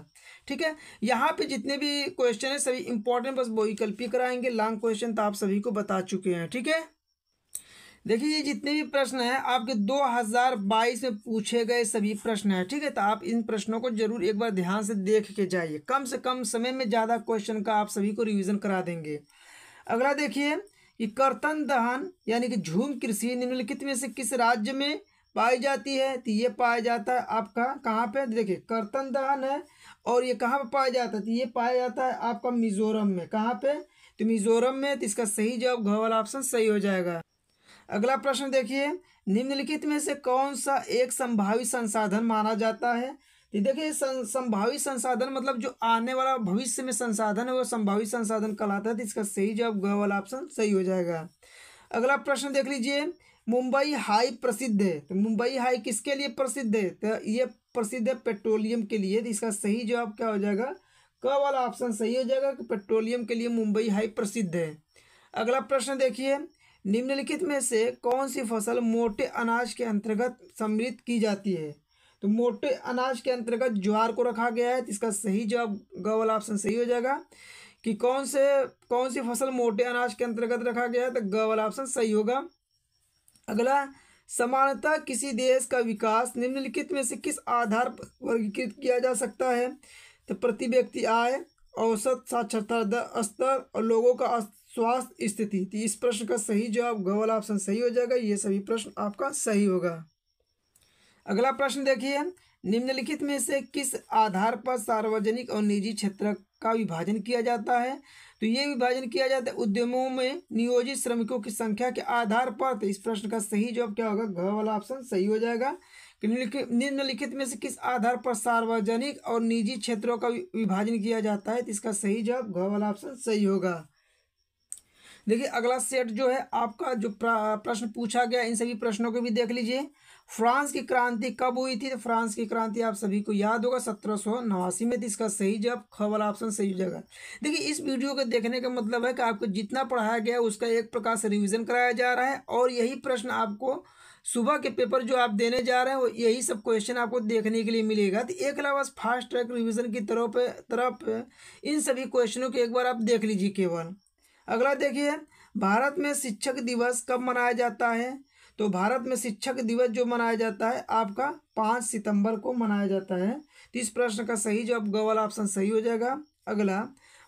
ठीक है यहाँ पे जितने भी क्वेश्चन है सभी इंपॉर्टेंट बस वैकल्पिक कराएंगे लॉन्ग क्वेश्चन तो आप सभी को बता चुके हैं ठीक है देखिए ये जितने भी प्रश्न हैं आपके 2022 में पूछे गए सभी प्रश्न हैं ठीक है तो आप इन प्रश्नों को जरूर एक बार ध्यान से देख के जाइए कम से कम समय में ज़्यादा क्वेश्चन का आप सभी को रिवीजन करा देंगे अगला देखिए कि दहन यानी कि झूम कृषि निम्नलिखित में से किस राज्य में पाई जाती है तो ये पाया जाता है आपका कहाँ पे तो देखिए कर्तन दहन है और ये कहाँ पे पाया जाता है तो ये पाया जाता है आपका मिजोरम में कहाँ पे तो मिजोरम में तो इसका सही जवाब घ वाला ऑप्शन सही हो जाएगा अगला प्रश्न देखिए निम्नलिखित में से कौन सा एक संभावित संसाधन माना जाता है तो देखिए सं, संभावित संसाधन मतलब जो आने वाला भविष्य में संसाधन है वो संभावित संसाधन कहलाता है तो इसका सही जवाब ग वाला ऑप्शन सही हो जाएगा अगला प्रश्न देख लीजिए मुंबई हाई प्रसिद्ध है तो मुंबई हाई किसके लिए प्रसिद्ध है तो ये प्रसिद्ध है पेट्रोलियम के लिए तो इसका सही जवाब क्या हो जाएगा क वाला ऑप्शन सही हो जाएगा कि पेट्रोलियम के लिए मुंबई हाई प्रसिद्ध है अगला प्रश्न देखिए निम्नलिखित में से कौन सी फसल मोटे अनाज के अंतर्गत सम्मिलित की जाती है तो मोटे अनाज के अंतर्गत ज्वार को रखा गया है तो इसका सही जवाब ग वाला ऑप्शन सही हो जाएगा कि कौन से कौन सी फसल मोटे अनाज के अंतर्गत रखा गया है तो गवल ऑप्शन सही होगा अगला समानता किसी देश का विकास निम्नलिखित में से किस आधार पर वर्गीकृत किया जा सकता है तो प्रति व्यक्ति आय औसत साक्षरता स्तर और लोगों का स्वास्थ्य स्थिति तो इस प्रश्न का सही जवाब गवल ऑप्शन सही हो जाएगा ये सभी प्रश्न आपका सही होगा अगला प्रश्न देखिए निम्नलिखित में से किस आधार पर सार्वजनिक और निजी क्षेत्र का विभाजन किया जाता है तो ये विभाजन किया जाता है उद्यमों में नियोजित श्रमिकों की संख्या के आधार पर तो इस प्रश्न का सही जवाब क्या होगा घ वाला ऑप्शन सही हो जाएगा निम्नलिखित में से किस आधार पर सार्वजनिक और निजी क्षेत्रों का विभाजन किया जाता है तो इसका सही जवाब घ वाला ऑप्शन सही होगा देखिए अगला सेट जो है आपका जो प्रश्न पूछा गया इन सभी प्रश्नों को भी देख लीजिए फ्रांस की क्रांति कब हुई थी तो फ्रांस की क्रांति आप सभी को याद होगा सत्रह सौ नवासी में थी इसका सही जवाब खबर ऑप्शन सही जगह देखिए इस वीडियो को देखने का मतलब है कि आपको जितना पढ़ाया गया उसका एक प्रकार से रिविजन कराया जा रहा है और यही प्रश्न आपको सुबह के पेपर जो आप देने जा रहे हैं वो यही सब क्वेश्चन आपको देखने के लिए मिलेगा तो एक अलावा फास्ट ट्रैक रिवीजन की तरफ तरफ इन सभी क्वेश्चनों को एक बार आप देख लीजिए केवल अगला देखिए भारत में शिक्षक दिवस कब मनाया जाता है तो भारत में शिक्षक दिवस जो मनाया जाता है आपका पाँच सितंबर को मनाया जाता है तो इस प्रश्न का सही जवाब ग वाला ऑप्शन सही हो जाएगा अगला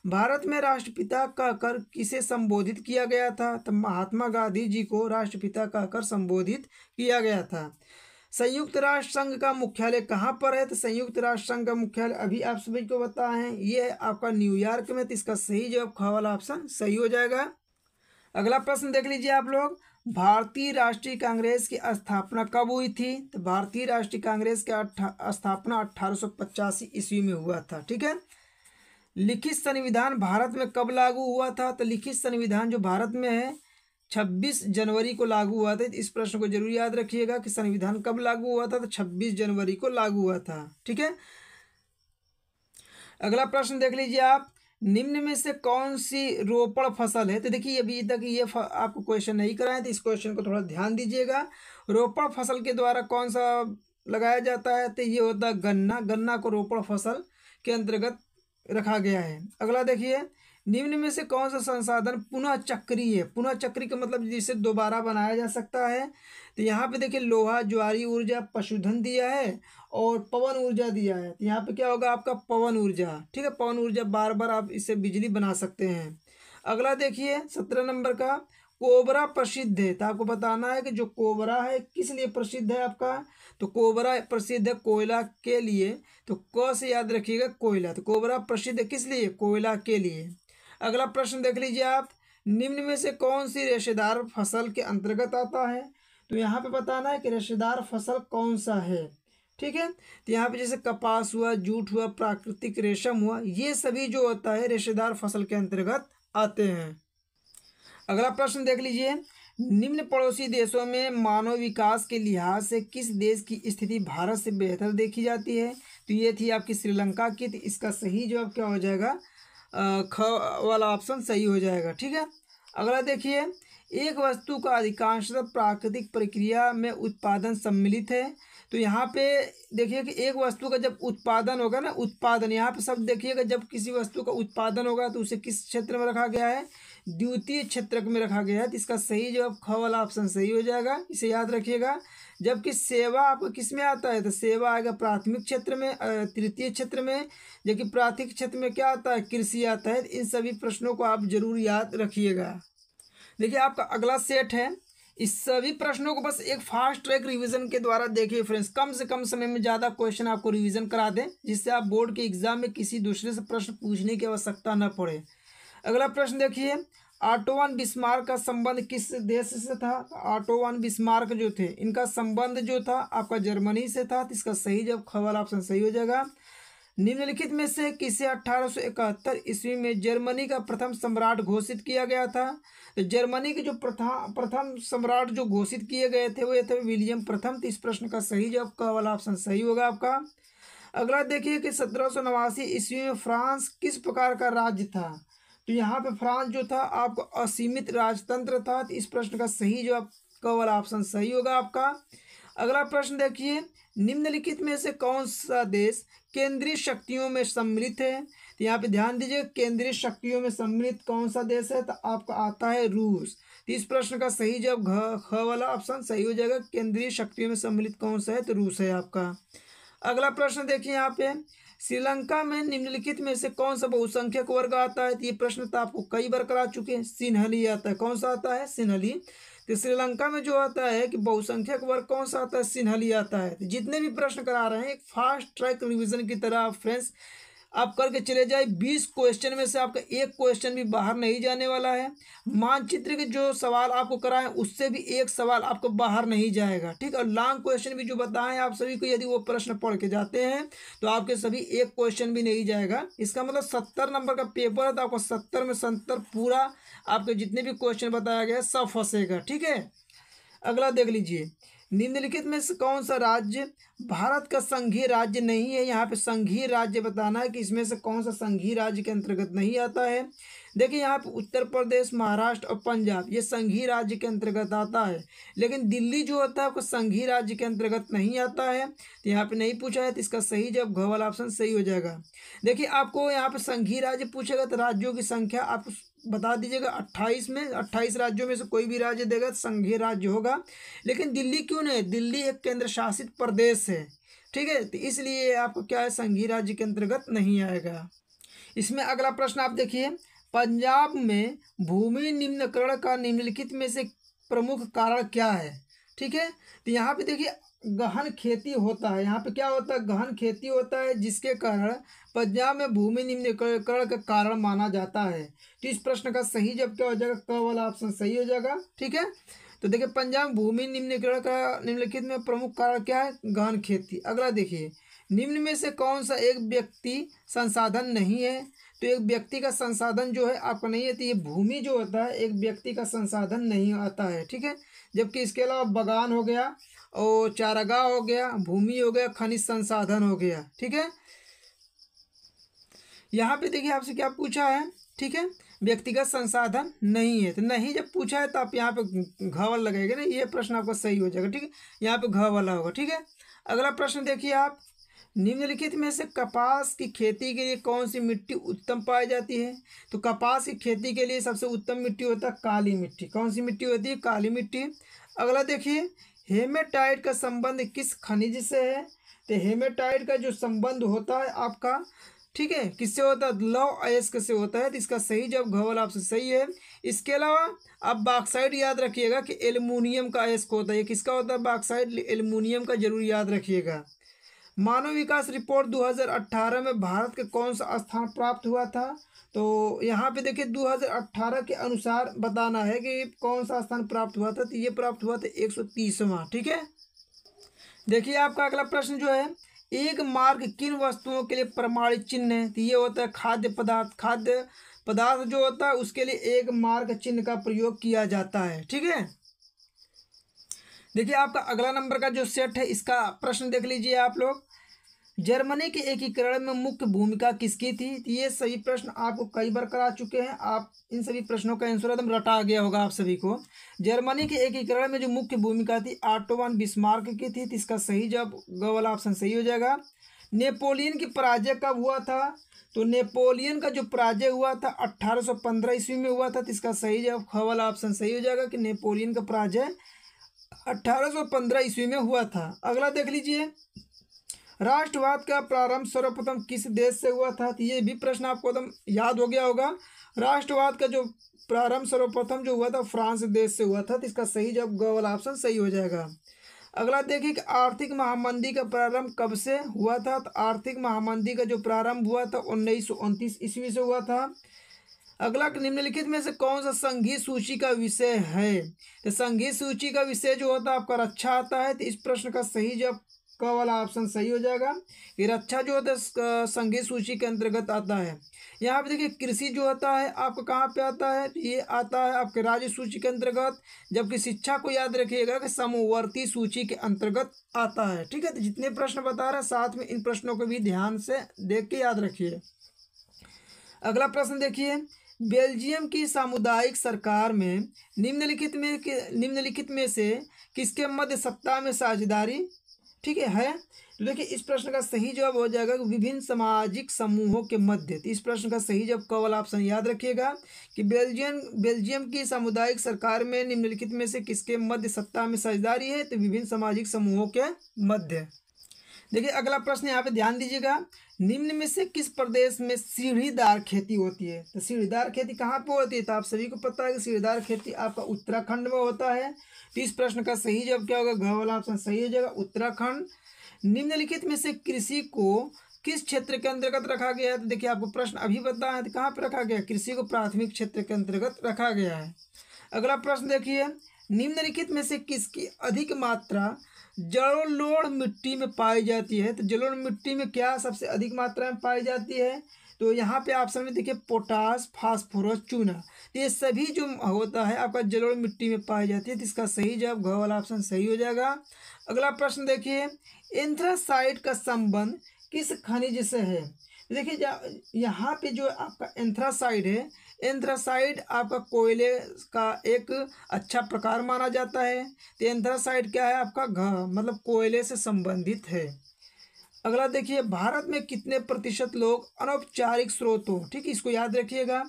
भारत में राष्ट्रपिता कहकर किसे संबोधित किया गया था तो महात्मा गांधी जी को राष्ट्रपिता कहकर संबोधित किया गया था संयुक्त राष्ट्र संघ का मुख्यालय कहाँ पर है तो संयुक्त राष्ट्र संघ का मुख्यालय अभी आप सभी को बताए हैं ये है आपका न्यूयॉर्क में तो इसका सही जवाब ख वाला ऑप्शन सही हो जाएगा अगला प्रश्न देख लीजिए आप लोग भारतीय राष्ट्रीय कांग्रेस की स्थापना कब हुई थी तो भारतीय राष्ट्रीय कांग्रेस की स्थापना अठारह ईस्वी में हुआ था ठीक है लिखित संविधान भारत में कब लागू हुआ था तो लिखित संविधान जो भारत में है छब्बीस जनवरी को लागू हुआ था इस प्रश्न को जरूर याद रखिएगा कि संविधान कब लागू हुआ था तो छब्बीस जनवरी को लागू हुआ था ठीक है अगला प्रश्न देख लीजिए आप निम्न में से कौन सी रोपण फसल है तो देखिए अभी तक ये आपको क्वेश्चन नहीं कराए तो इस क्वेश्चन को थोड़ा ध्यान दीजिएगा रोपण फसल के द्वारा कौन सा लगाया जाता है तो ये होता है गन्ना गन्ना को रोपण फसल के अंतर्गत रखा गया है अगला देखिए निम्न में से कौन सा संसाधन पुनः चक्री है पुनः चक्री का मतलब जिसे दोबारा बनाया जा सकता है तो यहाँ पे देखिए लोहा ज्वारी ऊर्जा पशुधन दिया है और पवन ऊर्जा दिया है तो यहाँ पे क्या होगा आपका पवन ऊर्जा ठीक है पवन ऊर्जा बार बार आप इससे बिजली बना सकते हैं अगला देखिए सत्रह नंबर का कोबरा प्रसिद्ध है तो आपको बताना है कि जो कोबरा है किस लिए प्रसिद्ध है आपका तो कोबरा प्रसिद्ध है कोयला के लिए तो क से याद रखिएगा कोयला तो कोबरा प्रसिद्ध किस लिए कोयला के लिए अगला प्रश्न देख लीजिए आप निम्न में से कौन सी रेशेदार फसल के अंतर्गत आता है तो यहाँ पे बताना है कि रेशेदार फसल कौन सा है ठीक है तो यहाँ पे जैसे कपास हुआ जूट हुआ प्राकृतिक रेशम हुआ ये सभी जो होता है रेशेदार फसल के अंतर्गत आते हैं अगला प्रश्न देख लीजिए निम्न पड़ोसी देशों में मानव विकास के लिहाज से किस देश की स्थिति भारत से बेहतर देखी जाती है तो ये थी आपकी श्रीलंका की तो इसका सही जवाब क्या हो जाएगा ख वाला ऑप्शन सही हो जाएगा ठीक है अगला देखिए एक वस्तु का अधिकांशतः प्राकृतिक प्रक्रिया में उत्पादन सम्मिलित है तो यहाँ पे देखिए कि एक वस्तु का जब उत्पादन होगा ना उत्पादन यहाँ पे सब देखिएगा जब किसी वस्तु का उत्पादन होगा तो उसे किस क्षेत्र में रखा गया है द्वितीय क्षेत्र में रखा गया है तो इसका सही जवाब ख वाला ऑप्शन सही हो जाएगा इसे याद रखिएगा जबकि सेवा आपका किस में आता है तो सेवा आएगा प्राथमिक क्षेत्र में तृतीय क्षेत्र में जबकि प्राथमिक क्षेत्र में क्या आता है कृषि आता है इन सभी प्रश्नों को आप जरूर याद रखिएगा देखिए आपका अगला सेट है इस सभी प्रश्नों को बस एक फास्ट ट्रैक रिवीजन के द्वारा देखिए फ्रेंड्स कम से कम समय में ज़्यादा क्वेश्चन आपको रिवीजन करा दें जिससे आप बोर्ड के एग्जाम में किसी दूसरे से प्रश्न पूछने की आवश्यकता न पड़े अगला प्रश्न देखिए ऑटोवन बिस्मार्क का संबंध किस देश से था ऑटोवन बिस्मार्क जो थे इनका संबंध जो था आपका जर्मनी से था तो इसका सही जब खबर ऑप्शन सही हो जाएगा निम्नलिखित में से किसे इकहत्तर ईस्वी में जर्मनी का प्रथम सम्राट घोषित किया गया था जर्मनी के जो प्रथम प्रथम सम्राट जो घोषित किए गए थे वो ये थे विलियम प्रथम तो इस प्रश्न का सही जवाब का वाला ऑप्शन सही होगा आपका अगला देखिए कि सत्रह सौ नवासी ईस्वी में फ्रांस किस प्रकार का राज्य था तो यहाँ पे फ्रांस जो था आपको असीमित राजतंत्र था तो इस प्रश्न का सही जवाब का वाला ऑप्शन सही होगा आपका अगला प्रश्न देखिए निम्नलिखित में से कौन सा देश केंद्रीय शक्तियों में सम्मिलित है तो यहाँ पे ध्यान दीजिए केंद्रीय शक्तियों में सम्मिलित कौन सा देश है तो आपका आता है रूस तो इस प्रश्न का सही जब घ ख वाला ऑप्शन सही हो जाएगा केंद्रीय शक्तियों में सम्मिलित कौन सा है तो रूस है आपका अगला प्रश्न देखिए यहाँ पे श्रीलंका में निम्नलिखित में से कौन सा बहुसंख्यक वर्ग आता है तो ये प्रश्न तो आपको कई बार करा चुके हैं सिन्हली आता है कौन सा आता है सिन्हली तो श्रीलंका में जो आता है कि बहुसंख्यक वर्ग कौन सा आता है सिन्हली आता है तो जितने भी प्रश्न करा रहे हैं एक फास्ट ट्रैक रिविजन की तरह फ्रेंड्स आप करके चले जाए बीस क्वेश्चन में से आपका एक क्वेश्चन भी बाहर नहीं जाने वाला है मानचित्र के जो सवाल आपको कराएं उससे भी एक सवाल आपको बाहर नहीं जाएगा ठीक और लॉन्ग क्वेश्चन भी जो बताएं आप सभी को यदि वो प्रश्न पढ़ के जाते हैं तो आपके सभी एक क्वेश्चन भी नहीं जाएगा इसका मतलब सत्तर नंबर का पेपर है तो आपको सत्तर में सत्तर पूरा आपके जितने भी क्वेश्चन बताया गया सब फंसेगा ठीक है अगला देख लीजिए निम्नलिखित में से कौन सा राज्य भारत का संघीय राज्य नहीं है यहाँ पे संघीय राज्य बताना है कि इसमें से कौन सा संघीय राज्य के अंतर्गत नहीं आता है देखिए यहाँ पे उत्तर प्रदेश महाराष्ट्र और पंजाब ये संघीय राज्य के अंतर्गत आता है लेकिन दिल्ली जो होता है आपको संघीय राज्य के अंतर्गत नहीं आता है तो यहाँ पर नहीं पूछा है तो इसका सही जब घवल ऑप्शन सही हो जाएगा देखिए आपको यहाँ पर संघीय राज्य पूछेगा तो राज्यों की संख्या आप बता दीजिएगा अट्ठाईस में अट्ठाईस राज्यों में से कोई भी राज्य देगा तो संघीय राज्य होगा लेकिन दिल्ली क्यों नहीं दिल्ली एक केंद्र शासित प्रदेश है ठीक है तो इसलिए आपको क्या है संघीय राज्य के अंतर्गत नहीं आएगा इसमें अगला प्रश्न आप देखिए पंजाब में भूमि निम्नकरण का निम्नलिखित में से प्रमुख कारण क्या है ठीक है तो यहाँ पे देखिए गहन खेती होता है यहाँ पे क्या होता है गहन खेती होता है जिसके कारण पंजाब में भूमि निम्नीकरण का कारण माना जाता है तो इस प्रश्न का सही जब क्या हो जाएगा क वाला ऑप्शन सही हो जाएगा ठीक है तो देखिए पंजाब में भूमि निम्नीकरण का निम्नलिखित में प्रमुख कारण क्या है गहन खेती अगला देखिए निम्न में से कौन सा एक व्यक्ति संसाधन नहीं है तो एक व्यक्ति का संसाधन जो है आपका नहीं है तो ये भूमि जो होता है एक व्यक्ति का संसाधन नहीं आता है ठीक है जबकि इसके अलावा बगान हो गया और चारागाह हो गया भूमि हो गया खनिज संसाधन हो गया ठीक है यहाँ पे देखिए आपसे क्या पूछा है ठीक है व्यक्तिगत संसाधन नहीं है तो नहीं जब पूछा है तो आप यहाँ पे घ वाला लगेगा ना ये प्रश्न आपका सही हो जाएगा ठीक है यहाँ पे घ वाला होगा ठीक है अगला प्रश्न देखिए आप निम्नलिखित में से कपास की खेती के लिए कौन सी मिट्टी उत्तम पाई जाती है तो कपास की खेती के लिए सबसे उत्तम मिट्टी होता है काली मिट्टी कौन सी मिट्टी होती है काली मिट्टी अगला देखिए हेमेटाइट का संबंध किस खनिज से है तो हेमेटाइट का जो संबंध होता है आपका ठीक है किससे होता है लव अयस्क से होता है तो इसका सही जब घवल आपसे सही है इसके अलावा आप बाक्साइड याद रखिएगा कि एलमोनियम का अयस्क होता है किसका होता है बाक्साइड एलमोनियम का जरूर याद रखिएगा मानव विकास रिपोर्ट 2018 में भारत के कौन सा स्थान प्राप्त हुआ था तो यहाँ पे देखिए 2018 के अनुसार बताना है कि कौन सा स्थान प्राप्त हुआ था तो ये प्राप्त हुआ था एक सौ तीसवा ठीक है देखिए आपका अगला प्रश्न जो है एक मार्ग किन वस्तुओं के लिए प्रमाणित चिन्ह है तो ये होता है खाद्य पदार्थ खाद्य पदार्थ जो होता है उसके लिए एक मार्ग चिन्ह का प्रयोग किया जाता है ठीक है देखिए आपका अगला नंबर का जो सेट है इसका प्रश्न देख लीजिए आप लोग जर्मनी के एकीकरण में मुख्य भूमिका किसकी थी ये सभी प्रश्न आपको कई बार करा चुके हैं आप इन सभी प्रश्नों का आंसर एकदम रटा गया होगा आप सभी को जर्मनी के एकीकरण में जो मुख्य भूमिका थी आटोवान बिस्मार्क की थी तो इसका सही जवाब ग वाला ऑप्शन सही हो जाएगा नेपोलियन की पराजय कब हुआ था तो नेपोलियन का जो पराजय हुआ था 1815 ईस्वी में हुआ था तो इसका सही जवाब ख वाला ऑप्शन सही हो जाएगा कि नेपोलियन का पराजय 1815 ईस्वी में हुआ था अगला देख लीजिए राष्ट्रवाद का प्रारंभ सर्वप्रथम किस देश से हुआ था तो ये भी प्रश्न आपको एकदम याद हो गया होगा राष्ट्रवाद का जो प्रारंभ सर्वप्रथम जो हुआ था फ्रांस देश से हुआ था तो इसका सही जवाब गोवल ऑप्शन सही हो जाएगा अगला देखिए कि आर्थिक महामंदी का प्रारंभ कब से हुआ था तो आर्थिक महामंदी का जो प्रारंभ हुआ था उन्नीस सौ उनतीस ईस्वी से हुआ था अगला निम्नलिखित में से कौन सा संघीय सूची का विषय है तो संघीय सूची का विषय जो होता है आपका रक्षा आता है तो इस प्रश्न का सही जवाब का वाला ऑप्शन सही हो जाएगा ये रक्षा अच्छा जो होता है संघीय सूची के अंतर्गत आता है यहाँ पे देखिए कृषि जो होता है आपका कहाँ पे आता है ये आता है आपके राज्य सूची के अंतर्गत जबकि शिक्षा को याद रखिएगा कि समवर्ती सूची के अंतर्गत आता है ठीक है तो जितने प्रश्न बता रहे हैं साथ में इन प्रश्नों को भी ध्यान से देख के याद रखिए अगला प्रश्न देखिए बेल्जियम की सामुदायिक सरकार में निम्नलिखित में निम्नलिखित में से किसके मध्य सत्ता में साझेदारी ठीक है तो देखिए इस प्रश्न का सही जवाब हो जाएगा कि विभिन्न सामाजिक समूहों के मध्य तो इस प्रश्न का सही जवाब कवल ऑप्शन याद रखिएगा कि बेल्जियम बेल्जियम की सामुदायिक सरकार में निम्नलिखित में से किसके मध्य सत्ता में साझेदारी है तो विभिन्न सामाजिक समूहों के मध्य देखिए अगला प्रश्न यहाँ पे ध्यान दीजिएगा निम्न में से किस प्रदेश में सीढ़ीदार खेती होती है तो सीढ़ीदार खेती कहाँ पे होती है तो आप सभी को पता है कि सीढ़ीदार खेती आपका उत्तराखंड में होता है तो इस प्रश्न का सही जवाब क्या होगा घर वाला ऑप्शन सही हो जाएगा उत्तराखंड निम्नलिखित में से कृषि को किस क्षेत्र के अंतर्गत रखा गया है तो देखिए आपको प्रश्न अभी बताया है तो कहाँ पर रखा गया कृषि को प्राथमिक क्षेत्र के अंतर्गत रखा गया है अगला प्रश्न देखिए निम्नलिखित में से किसकी अधिक मात्रा जलोड़ मिट्टी में पाई जाती है तो जलोड़ मिट्टी में क्या सबसे अधिक मात्रा में पाई जाती है तो यहाँ पे ऑप्शन में देखिए पोटास फास्फोरस चूना ये सभी जो होता है आपका जलोड़ मिट्टी में पाई जाती है तो इसका सही जवाब घ वाला ऑप्शन सही हो जाएगा अगला प्रश्न देखिए एंथ्रासाइट का संबंध किस खनिज से है देखिए यहाँ पे जो आपका एंथ्रासाइड है एंथ्रासाइड आपका कोयले का एक अच्छा प्रकार माना जाता है तो एंथ्रासाइड क्या है आपका घ मतलब कोयले से संबंधित है अगला देखिए भारत में कितने प्रतिशत लोग अनौपचारिक स्रोतों ठीक है इसको याद रखिएगा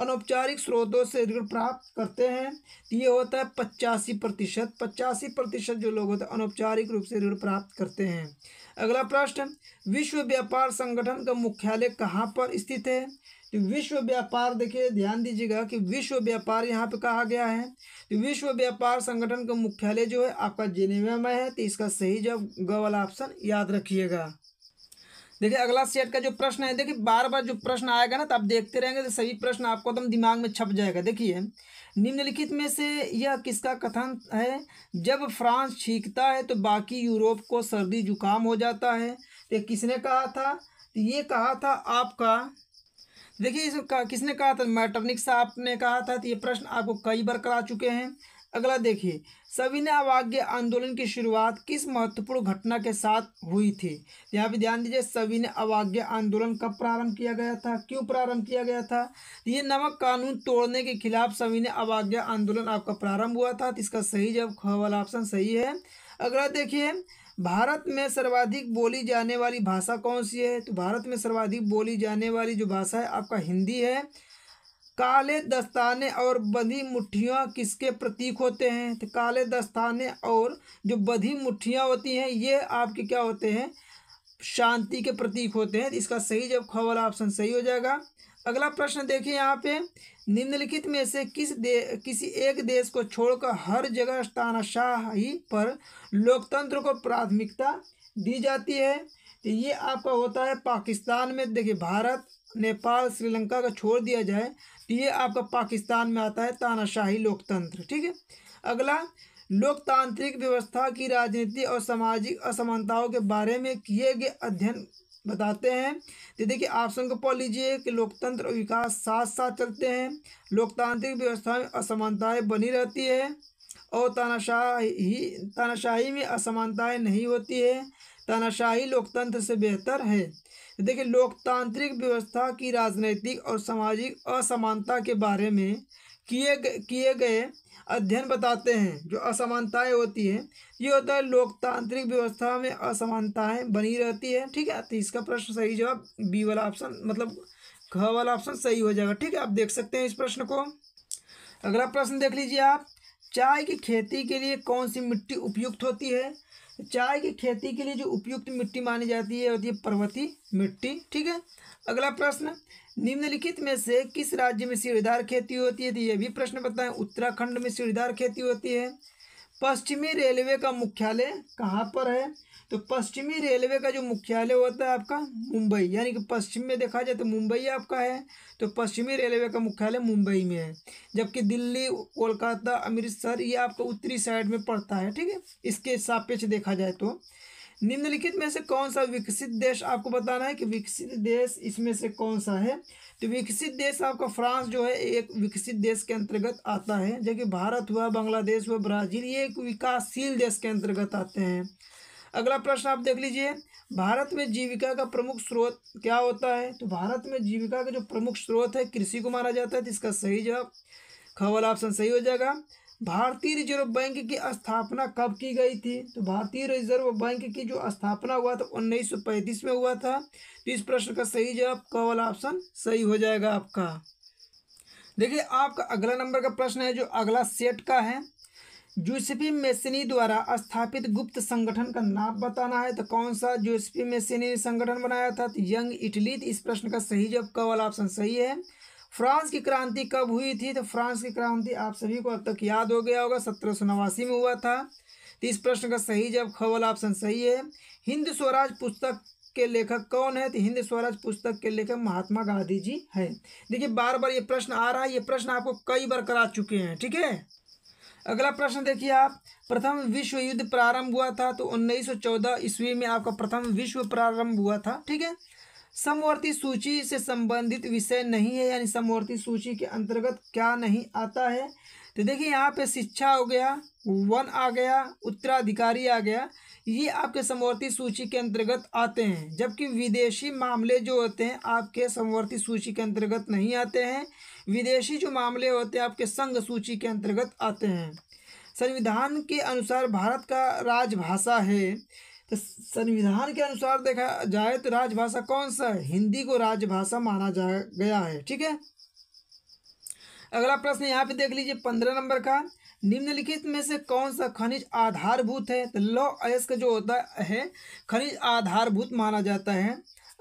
अनौपचारिक स्रोतों से ऋण प्राप्त करते हैं तो ये होता है पचासी प्रतिशत पचासी प्रतिशत जो लोग होते हैं अनौपचारिक रूप से ऋण प्राप्त करते हैं अगला प्रश्न विश्व व्यापार संगठन का मुख्यालय कहाँ पर स्थित है तो विश्व व्यापार देखिए ध्यान दीजिएगा कि विश्व व्यापार यहाँ पे कहा गया है तो विश्व व्यापार संगठन का मुख्यालय जो है आपका जेनेवा में है तो इसका सही जवाब ग वाला ऑप्शन याद रखिएगा देखिए अगला सेट का जो प्रश्न है देखिए बार बार जो प्रश्न आएगा ना तो आप देखते रहेंगे तो सभी प्रश्न आपको एकदम दिमाग में छप जाएगा देखिए निम्नलिखित में से यह किसका कथन है जब फ्रांस छींकता है तो बाकी यूरोप को सर्दी जुकाम हो जाता है तो किसने कहा था तो ये कहा था आपका देखिए इस किसने कहा था मैटरनिक साहब ने कहा था तो ये प्रश्न आपको कई बार करा चुके हैं अगला देखिए सविनय अवाग्य आंदोलन की शुरुआत किस महत्वपूर्ण घटना के साथ हुई थी यहाँ पे ध्यान दीजिए सविनय अवाज्ञा आंदोलन कब प्रारंभ किया गया था क्यों प्रारंभ किया गया था ये नमक कानून तोड़ने के खिलाफ सविनय अवाज्ञा आंदोलन आपका प्रारंभ हुआ था तो इसका सही जब वाला ऑप्शन सही है अगला देखिए भारत में सर्वाधिक बोली जाने वाली भाषा कौन सी है तो भारत में सर्वाधिक बोली जाने वाली जो भाषा है आपका हिंदी है काले दस्ताने और बधी मुठ्ठियाँ किसके प्रतीक होते हैं तो काले दस्ताने और जो बधी मुठ्ठियाँ होती हैं ये आपके क्या होते हैं शांति के प्रतीक होते हैं इसका सही जब खबर ऑप्शन सही हो जाएगा अगला प्रश्न देखिए यहाँ पे निम्नलिखित में से किस दे किसी एक देश को छोड़कर हर जगह तानाशाही पर लोकतंत्र को प्राथमिकता दी जाती है तो ये आपका होता है पाकिस्तान में देखिए भारत नेपाल श्रीलंका का छोड़ दिया जाए तो ये आपका पाकिस्तान में आता है तानाशाही लोकतंत्र ठीक है अगला लोकतांत्रिक व्यवस्था की राजनीति और सामाजिक असमानताओं के बारे में किए गए अध्ययन बताते हैं तो देखिए ऑप्शन को पढ़ लीजिए कि लोकतंत्र और विकास साथ साथ चलते हैं लोकतांत्रिक व्यवस्था में असमानताएं बनी रहती है और तानाशाही तानाशाही में असमानताएं नहीं होती है तानाशाही लोकतंत्र से बेहतर है तो देखिए लोकतांत्रिक व्यवस्था की राजनैतिक और सामाजिक असमानता के बारे में किए गए किए गए अध्ययन बताते हैं जो असमानताएं होती हैं ये होता है लोकतांत्रिक व्यवस्था में असमानताएं बनी रहती है ठीक है तो इसका प्रश्न सही जवाब बी वाला ऑप्शन मतलब घ वाला ऑप्शन सही हो जाएगा ठीक है आप देख सकते हैं इस प्रश्न को अगला प्रश्न देख लीजिए आप चाय की खेती के लिए कौन सी मिट्टी उपयुक्त होती है चाय की खेती के लिए जो उपयुक्त मिट्टी मानी जाती है होती है पर्वतीय मिट्टी ठीक है अगला प्रश्न निम्नलिखित में से किस राज्य में सीढ़ीदार खेती होती है तो यह भी प्रश्न बताएं उत्तराखंड में सीढ़ीदार खेती होती है पश्चिमी रेलवे का मुख्यालय कहाँ पर है तो पश्चिमी रेलवे का जो मुख्यालय होता है आपका मुंबई यानी कि पश्चिम में देखा जाए तो मुंबई आपका है तो पश्चिमी रेलवे का मुख्यालय मुंबई में है जबकि दिल्ली कोलकाता अमृतसर ये आपका उत्तरी साइड में पड़ता है ठीक है इसके सापेक्ष देखा जाए तो निम्नलिखित में से कौन सा विकसित देश आपको बताना है कि विकसित देश इसमें से कौन सा है तो विकसित देश आपका फ्रांस जो है एक विकसित देश के अंतर्गत आता है जबकि भारत हुआ बांग्लादेश हुआ ब्राज़ील ये एक विकासशील देश के अंतर्गत आते हैं अगला प्रश्न आप देख लीजिए भारत में जीविका का प्रमुख स्रोत क्या होता है तो भारत में जीविका का जो प्रमुख स्रोत है कृषि को माना जाता है तो इसका सही जवाब खबर ऑप्शन सही हो जाएगा भारतीय रिजर्व बैंक की स्थापना कब की गई थी तो भारतीय रिजर्व बैंक की जो स्थापना हुआ था उन्नीस सौ पैंतीस में हुआ था तो इस प्रश्न का सही जवाब कवल ऑप्शन सही हो जाएगा आपका देखिए आपका अगला नंबर का प्रश्न है जो अगला सेट का है जोसेफी मेसिनी द्वारा स्थापित गुप्त संगठन का नाम बताना है तो कौन सा जोसेफी मेसिनी ने संगठन बनाया था तो यंग इटली तो इस प्रश्न का सही जवाब क वाला ऑप्शन सही है फ्रांस की क्रांति कब हुई थी तो फ्रांस की क्रांति आप सभी को अब तक याद हो गया होगा सत्रह सौ नवासी में हुआ था तो इस प्रश्न का सही जवाब ख वाला ऑप्शन सही है हिंद स्वराज पुस्तक के लेखक कौन है तो हिंद स्वराज पुस्तक के लेखक महात्मा गांधी जी हैं देखिए बार बार ये प्रश्न आ रहा है ये प्रश्न आपको कई बार करा चुके हैं ठीक है अगला प्रश्न देखिए आप प्रथम विश्व युद्ध प्रारंभ हुआ था तो 1914 ईस्वी में आपका प्रथम विश्व प्रारंभ हुआ था ठीक है समवर्ती सूची से संबंधित विषय नहीं है यानी समवर्ती सूची के अंतर्गत क्या नहीं आता है तो देखिए यहाँ पे शिक्षा हो गया वन आ गया उत्तराधिकारी आ गया ये आपके समवर्ती सूची के अंतर्गत आते हैं जबकि विदेशी मामले जो होते हैं आपके समवर्ती सूची के अंतर्गत नहीं आते हैं विदेशी जो मामले होते हैं आपके संघ सूची के अंतर्गत आते हैं संविधान के अनुसार भारत का राजभाषा है तो संविधान के अनुसार देखा जाए तो राजभाषा कौन सा है हिंदी को राजभाषा माना जा गया है ठीक है अगला प्रश्न यहाँ पे देख लीजिए पंद्रह नंबर का निम्नलिखित में से कौन सा खनिज आधारभूत है तो लौ अयस्क जो होता है खनिज आधारभूत माना जाता है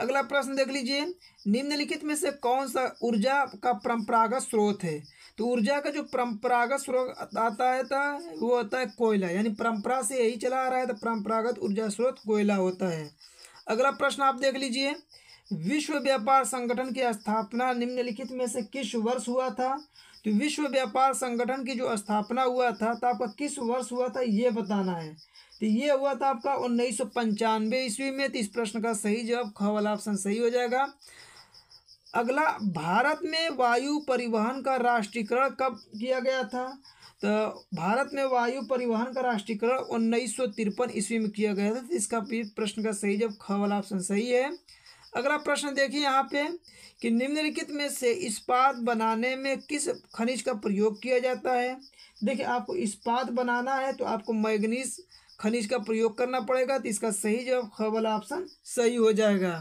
अगला प्रश्न देख लीजिए निम्नलिखित में से कौन सा ऊर्जा का परंपरागत स्रोत है तो ऊर्जा का जो परंपरागत स्रोत आता है था तो वो होता है कोयला यानी परंपरा से यही चला आ रहा है तो परंपरागत ऊर्जा स्रोत कोयला होता है अगला प्रश्न आप देख लीजिए विश्व व्यापार संगठन की स्थापना निम्नलिखित में से किस वर्ष हुआ था तो विश्व व्यापार संगठन की जो स्थापना हुआ था तो आपका किस वर्ष हुआ था ये बताना है तो ये हुआ था आपका उन्नीस सौ पंचानवे ईस्वी में तो इस प्रश्न का सही जवाब ख वाला ऑप्शन सही हो जाएगा अगला भारत में वायु परिवहन का राष्ट्रीयकरण कब किया गया था तो भारत में वायु परिवहन का राष्ट्रीयकरण उन्नीस सौ तिरपन ईस्वी में किया गया था तो इसका भी प्रश्न का सही जब ख वाला ऑप्शन सही है अगला प्रश्न देखिए यहाँ पे कि निम्नलिखित में से इस्पात बनाने में किस खनिज का प्रयोग किया जाता है देखिए आपको इस्पात बनाना है तो आपको मैगनीस खनिज का प्रयोग करना पड़ेगा तो इसका सही जवाब ख वाला ऑप्शन सही हो जाएगा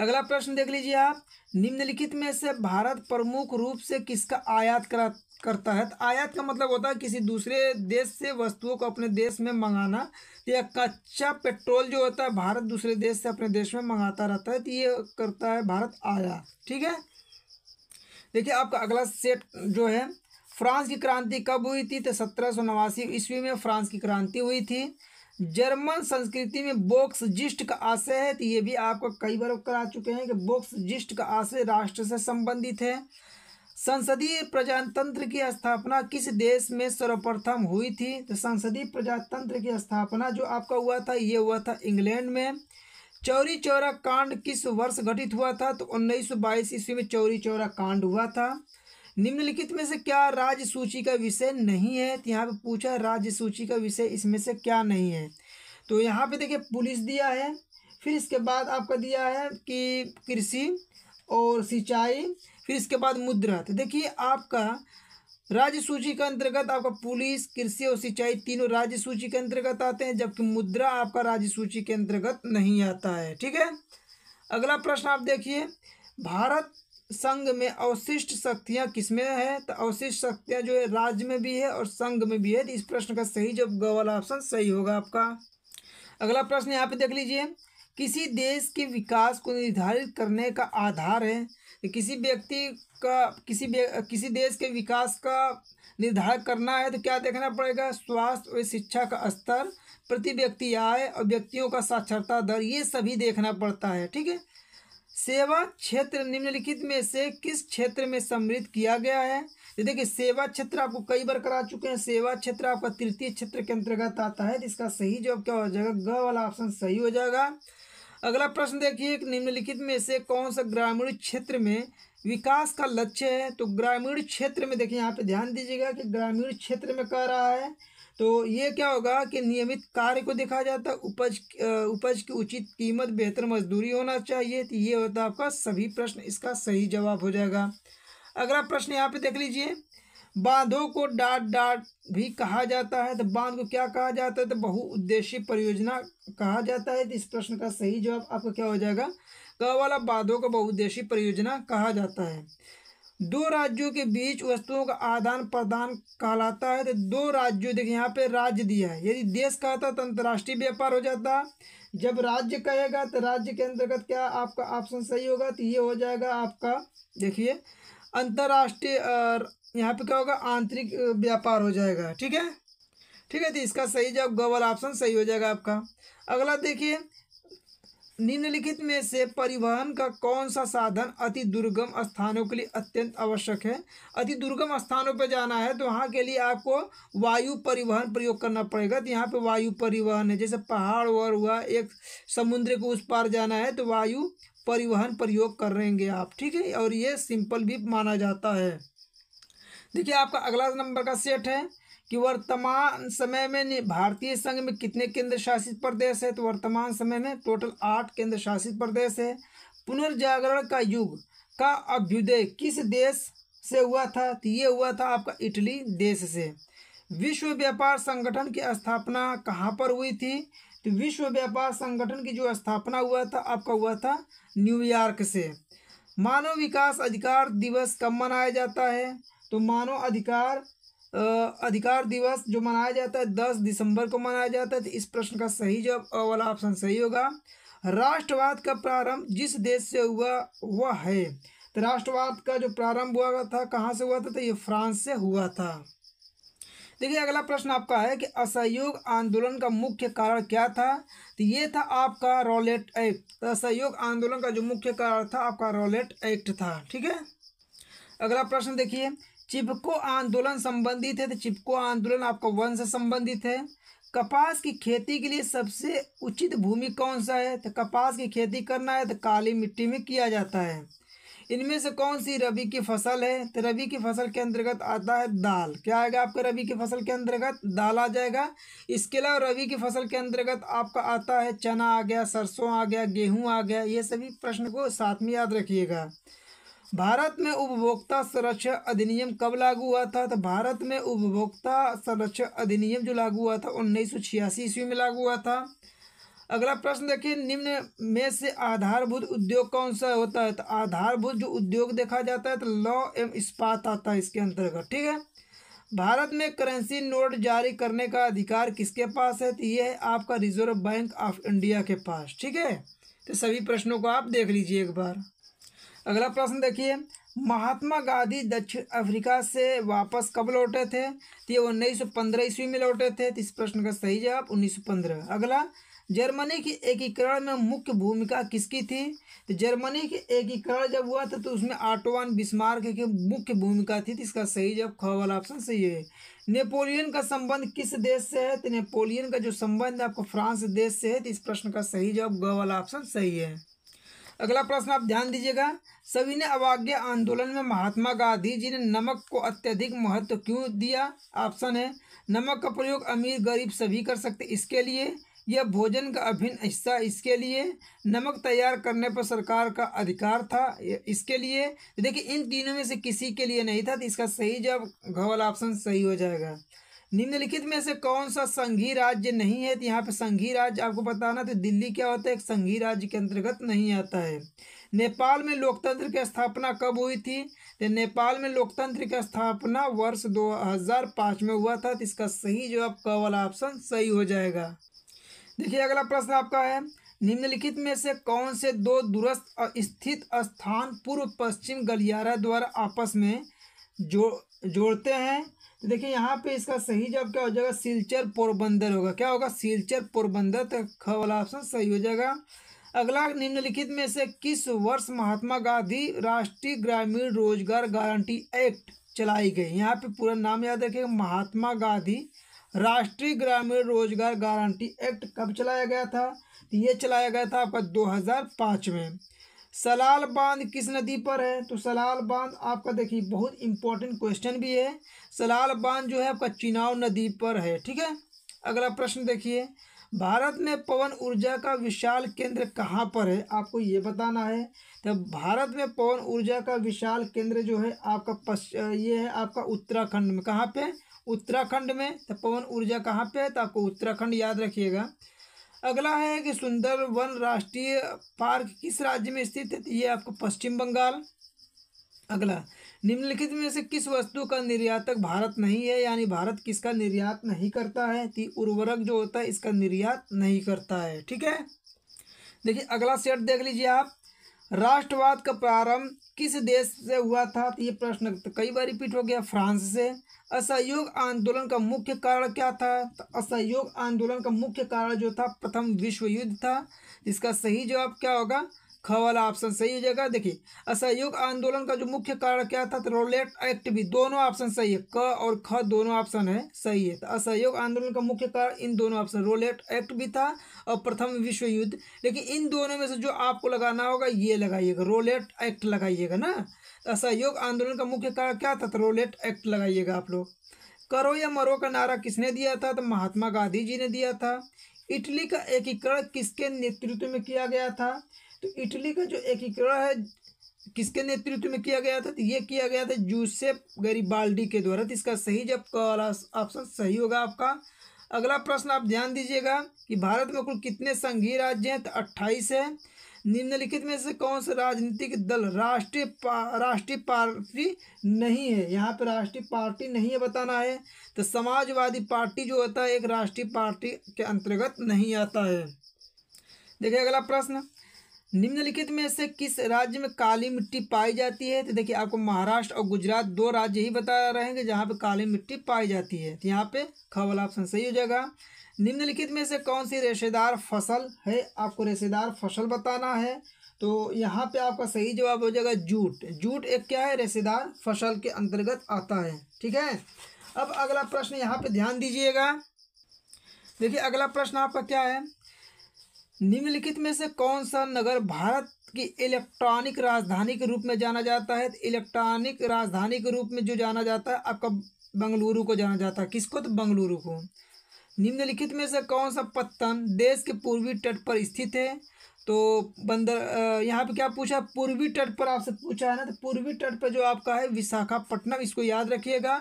अगला प्रश्न देख लीजिए आप निम्नलिखित में से भारत प्रमुख रूप से किसका आयात करा करता है तो आयात का मतलब होता है किसी दूसरे देश से वस्तुओं को अपने देश में मंगाना तो या कच्चा पेट्रोल जो होता है भारत दूसरे देश से अपने देश में मंगाता रहता है तो ये करता है भारत आयात ठीक है देखिए आपका अगला सेट जो है फ्रांस की क्रांति कब हुई थी तो सत्रह सौ नवासी ईस्वी में फ्रांस की क्रांति हुई थी जर्मन संस्कृति में बोक्स जिस्ट का आशय है तो ये भी आपको कई बार करा चुके हैं कि बोक्स जिस्ट का आशय राष्ट्र से संबंधित है संसदीय प्रजातंत्र की स्थापना किस देश में सर्वप्रथम हुई थी तो संसदीय प्रजातंत्र की स्थापना जो आपका हुआ था ये हुआ था इंग्लैंड में चौरी चौरा कांड किस वर्ष घटित हुआ था तो 1922 ईस्वी में चौरी चौरा कांड हुआ था निम्नलिखित में से क्या राज्य सूची का विषय नहीं है तो यहाँ पे पूछा राज्य सूची का विषय इसमें से क्या नहीं है तो यहाँ पे देखिए पुलिस दिया है फिर इसके बाद आपका दिया है कि कृषि और सिंचाई फिर इसके बाद मुद्रा तो देखिए आपका राज्य सूची के अंतर्गत आपका पुलिस कृषि और सिंचाई तीनों राज्य सूची के अंतर्गत आते हैं जबकि मुद्रा आपका राज्य सूची के अंतर्गत नहीं आता है ठीक है अगला प्रश्न आप देखिए भारत संघ में अवशिष्ट शक्तियाँ किसमें है तो अवशिष्ट शक्तियाँ जो है राज्य में भी है और संघ में भी है तो इस प्रश्न का सही जब वाला ऑप्शन सही होगा आपका अगला प्रश्न यहाँ पे देख लीजिए किसी देश के विकास को निर्धारित करने का आधार है किसी व्यक्ति का किसी किसी देश के विकास का निर्धारण करना है तो क्या देखना पड़ेगा स्वास्थ्य और शिक्षा का स्तर प्रति व्यक्ति आय और व्यक्तियों का साक्षरता दर ये सभी देखना पड़ता है ठीक है सेवा क्षेत्र निम्नलिखित में से किस क्षेत्र में समृद्ध किया गया है देखिए सेवा क्षेत्र आपको कई बार करा चुके हैं सेवा क्षेत्र आपका तृतीय क्षेत्र के अंतर्गत आता है इसका सही जवाब क्या हो जाएगा ग वाला ऑप्शन सही हो जाएगा अगला प्रश्न देखिए निम्नलिखित में से कौन सा ग्रामीण क्षेत्र में विकास का लक्ष्य है तो ग्रामीण क्षेत्र में देखिए यहाँ पे ध्यान दीजिएगा कि ग्रामीण क्षेत्र में कह रहा है तो ये क्या होगा कि नियमित कार्य को देखा जाता है उपज उपज की उचित कीमत बेहतर मजदूरी होना चाहिए तो ये होता है आपका सभी प्रश्न इसका सही जवाब हो जाएगा अगला प्रश्न यहाँ पे देख लीजिए बांधों को डाट डाट भी कहा जाता है तो बांध को क्या कहा जाता है तो बहुउद्देशीय परियोजना कहा जाता है तो इस प्रश्न का सही जवाब आपका क्या हो जाएगा ग वाला बांधों को बहुउद्देशीय परियोजना कहा जाता है दो राज्यों के बीच वस्तुओं का आदान प्रदान कहलाता है तो दो राज्यों देखिए यहाँ पे राज्य दिया है यदि देश कहता तो अंतर्राष्ट्रीय व्यापार हो जाता जब राज्य कहेगा तो राज्य के अंतर्गत क्या आपका ऑप्शन सही होगा तो ये हो जाएगा आपका देखिए अंतर्राष्ट्रीय यहाँ पे क्या होगा आंतरिक व्यापार हो जाएगा ठीक है ठीक है तो इसका सही जवाब ग वाला ऑप्शन सही हो जाएगा आपका अगला देखिए निम्नलिखित में से परिवहन का कौन सा साधन अति दुर्गम स्थानों के लिए अत्यंत आवश्यक है अति दुर्गम स्थानों पर जाना है तो वहाँ के लिए आपको वायु परिवहन प्रयोग करना पड़ेगा तो यहाँ पे वायु परिवहन है जैसे पहाड़ और हुआ एक समुद्र को उस पार जाना है तो वायु परिवहन प्रयोग करेंगे आप ठीक है और ये सिंपल भी माना जाता है देखिए आपका अगला नंबर का सेट है कि वर्तमान समय में भारतीय संघ में कितने केंद्र शासित प्रदेश है तो वर्तमान समय में टोटल आठ केंद्र शासित प्रदेश है पुनर्जागरण का युग का अभ्युदय किस देश से हुआ था तो ये हुआ था आपका इटली देश से विश्व व्यापार संगठन की स्थापना कहाँ पर हुई थी तो विश्व व्यापार संगठन की जो स्थापना हुआ था आपका हुआ था न्यूयॉर्क से मानव विकास अधिकार दिवस कब मनाया जाता है तो मानव अधिकार अधिकार दिवस जो मनाया जाता है दस दिसंबर को मनाया जाता है तो इस प्रश्न का सही जवाब वाला ऑप्शन सही होगा राष्ट्रवाद का प्रारंभ जिस देश से हुआ वह है तो राष्ट्रवाद का जो प्रारंभ हुआ था कहाँ से हुआ था तो ये फ्रांस से हुआ था देखिए अगला प्रश्न आपका है कि असहयोग आंदोलन का मुख्य कारण क्या था तो ये था आपका रॉलेट एक्ट तो असहयोग आंदोलन का जो मुख्य कारण था आपका रॉलेट एक्ट था ठीक है अगला प्रश्न देखिए चिपको आंदोलन संबंधित है तो चिपको आंदोलन आपका वन से संबंधित है कपास की खेती के लिए सबसे उचित भूमि कौन सा है तो कपास की खेती करना है तो काली मिट्टी में किया जाता है इनमें से कौन सी रबी की फसल है तो रबी की फसल के अंतर्गत आता है दाल क्या आएगा आपका रबी की फसल के अंतर्गत दाल आ जाएगा इसके अलावा रबी की फसल के अंतर्गत आपका आता है चना आ गया सरसों आ गया गेहूँ आ गया ये सभी प्रश्न को साथ में याद रखिएगा भारत में उपभोक्ता संरक्षण अधिनियम कब लागू हुआ था तो भारत में उपभोक्ता संरक्षण अधिनियम जो लागू हुआ था उन्नीस सौ छियासी ईस्वी में लागू हुआ था अगला प्रश्न देखिए निम्न में से आधारभूत उद्योग कौन सा होता है तो आधारभूत जो उद्योग देखा जाता है तो लॉ एवं इस्पात आता है इसके अंतर्गत ठीक है भारत में करेंसी नोट जारी करने का अधिकार किसके पास है तो ये है आपका रिजर्व बैंक ऑफ इंडिया के पास ठीक है तो सभी प्रश्नों को आप देख लीजिए एक बार अगला प्रश्न देखिए महात्मा गांधी दक्षिण अफ्रीका से वापस कब लौटे थे तो ये उन्नीस सौ पंद्रह ईस्वी में लौटे थे तो इस प्रश्न का सही जवाब उन्नीस सौ पंद्रह अगला जर्मनी की एकीकरण में मुख्य भूमिका किसकी थी तो जर्मनी की एकीकरण जब हुआ था तो उसमें आटोवान बिस्मार्क की मुख्य भूमिका थी तो इसका सही जवाब ख वाला ऑप्शन सही है नेपोलियन का संबंध किस देश से है तो नेपोलियन का जो संबंध आपको फ्रांस देश से है तो इस प्रश्न का सही जवाब ग वाला ऑप्शन सही है अगला प्रश्न आप ध्यान दीजिएगा सभी ने अवाज्ञा आंदोलन में महात्मा गांधी जी ने नमक को अत्यधिक महत्व क्यों दिया ऑप्शन है नमक का प्रयोग अमीर गरीब सभी कर सकते इसके लिए यह भोजन का अभिन्न हिस्सा इसके लिए नमक तैयार करने पर सरकार का अधिकार था इसके लिए देखिए इन तीनों में से किसी के लिए नहीं था तो इसका सही जवाब घवल ऑप्शन सही हो जाएगा निम्नलिखित में से कौन सा संघीय राज्य नहीं है तो यहाँ पे संघीय राज्य आपको बताना तो दिल्ली क्या होता है एक संघीय राज्य के अंतर्गत नहीं आता है नेपाल में लोकतंत्र की स्थापना कब हुई थी तो नेपाल में लोकतंत्र की स्थापना वर्ष 2005 में हुआ था तो इसका सही जो आपका वाला ऑप्शन सही हो जाएगा देखिए अगला प्रश्न आपका है निम्नलिखित में से कौन से दो दूरस्थ स्थित स्थान पूर्व पश्चिम गलियारा द्वारा आपस में जो जोड़ते हैं तो देखिए यहाँ पे इसका सही जवाब क्या हो जाएगा सिलचर पोरबंदर होगा क्या होगा सिलचर पोरबंदर तो ख वाला ऑप्शन सही हो जाएगा अगला निम्नलिखित में से किस वर्ष महात्मा गांधी राष्ट्रीय ग्रामीण रोजगार गारंटी एक्ट चलाई गई यहाँ पे पूरा नाम याद रखेगा महात्मा गांधी राष्ट्रीय ग्रामीण रोजगार गारंटी एक्ट कब चलाया गया था तो ये चलाया गया था आपका 2005 में सलाल बांध किस नदी पर है तो सलाल बांध आपका देखिए बहुत इंपॉर्टेंट क्वेश्चन भी है सलाल बांध जो है आपका चिनाव नदी पर है ठीक है अगला प्रश्न देखिए भारत में पवन ऊर्जा का विशाल केंद्र कहाँ पर है आपको ये बताना है तो भारत में पवन ऊर्जा का विशाल केंद्र जो है आपका पश्च ये है आपका उत्तराखंड में कहाँ पे उत्तराखंड में तो पवन ऊर्जा कहाँ पे है तो आपको उत्तराखंड याद रखिएगा अगला है कि सुंदर वन राष्ट्रीय पार्क किस राज्य में स्थित है तो ये आपको पश्चिम बंगाल अगला निम्नलिखित में से किस वस्तु का निर्यातक भारत नहीं है यानी भारत किसका निर्यात नहीं करता है कि उर्वरक जो होता है इसका निर्यात नहीं करता है ठीक है देखिए अगला सेट देख लीजिए आप राष्ट्रवाद का प्रारंभ किस देश से हुआ था तो ये प्रश्न तो कई बार रिपीट हो गया फ्रांस से असहयोग आंदोलन का मुख्य कारण क्या था तो असहयोग आंदोलन का मुख्य कारण जो था प्रथम विश्व युद्ध था इसका सही जवाब क्या होगा ख वाला ऑप्शन सही हो जाएगा देखिए असहयोग आंदोलन का जो मुख्य कारण क्या था तो रोलेट एक्ट भी दोनों ऑप्शन सही है क और ख दोनों ऑप्शन है सही है तो असहयोग आंदोलन का मुख्य कारण इन दोनों ऑप्शन रोलेट एक्ट भी था और प्रथम विश्व युद्ध लेकिन इन दोनों में से जो आपको लगाना होगा ये लगाइएगा रोलेट एक्ट लगाइएगा ना तो असहयोग आंदोलन का मुख्य कारण क्या था तो रोलेट एक्ट लगाइएगा आप लोग करो या मरो का नारा किसने दिया था तो महात्मा गांधी जी ने दिया था इटली का एकीकरण किसके नेतृत्व में किया गया था तो इटली का जो एकीकरण है किसके नेतृत्व में किया गया था तो ये किया गया था जूसेप गरीबाल्डी के द्वारा तो इसका सही जब ऑप्शन सही होगा आपका अगला प्रश्न आप ध्यान दीजिएगा कि भारत में कुल कितने संघीय राज्य हैं तो अट्ठाईस है निम्नलिखित में से कौन सा राजनीतिक दल राष्ट्रीय पा, राष्ट्रीय पार्टी नहीं है यहाँ पर राष्ट्रीय पार्टी नहीं है बताना है तो समाजवादी पार्टी जो होता है एक राष्ट्रीय पार्टी के अंतर्गत नहीं आता है देखिए अगला प्रश्न निम्नलिखित में से किस राज्य में काली मिट्टी पाई जाती है तो देखिए आपको महाराष्ट्र और गुजरात दो राज्य ही बता रहे हैं जहाँ पे काली मिट्टी पाई जाती है तो यहाँ पे खबल ऑप्शन सही हो जाएगा निम्नलिखित में से कौन सी रेशेदार फसल है आपको रेशेदार फसल बताना है तो यहाँ पे आपका सही जवाब हो जाएगा जूट जूट एक क्या है रेशेदार फसल के अंतर्गत आता है ठीक है अब अगला प्रश्न यहाँ पे ध्यान दीजिएगा देखिए अगला प्रश्न आपका क्या है निम्नलिखित में से कौन सा नगर भारत की इलेक्ट्रॉनिक राजधानी के रूप में जाना जाता है तो इलेक्ट्रॉनिक राजधानी के रूप में जो जाना जाता है आपका बंगलुरु को जाना जाता है किसको तो बंगलुरु को निम्नलिखित में से कौन सा पत्तन देश के पूर्वी तट पर स्थित है तो बंदर यहाँ पे क्या पूछा पूर्वी तट पर आपसे पूछा है ना तो पूर्वी तट पर जो आपका है विशाखापट्टनम इसको याद रखिएगा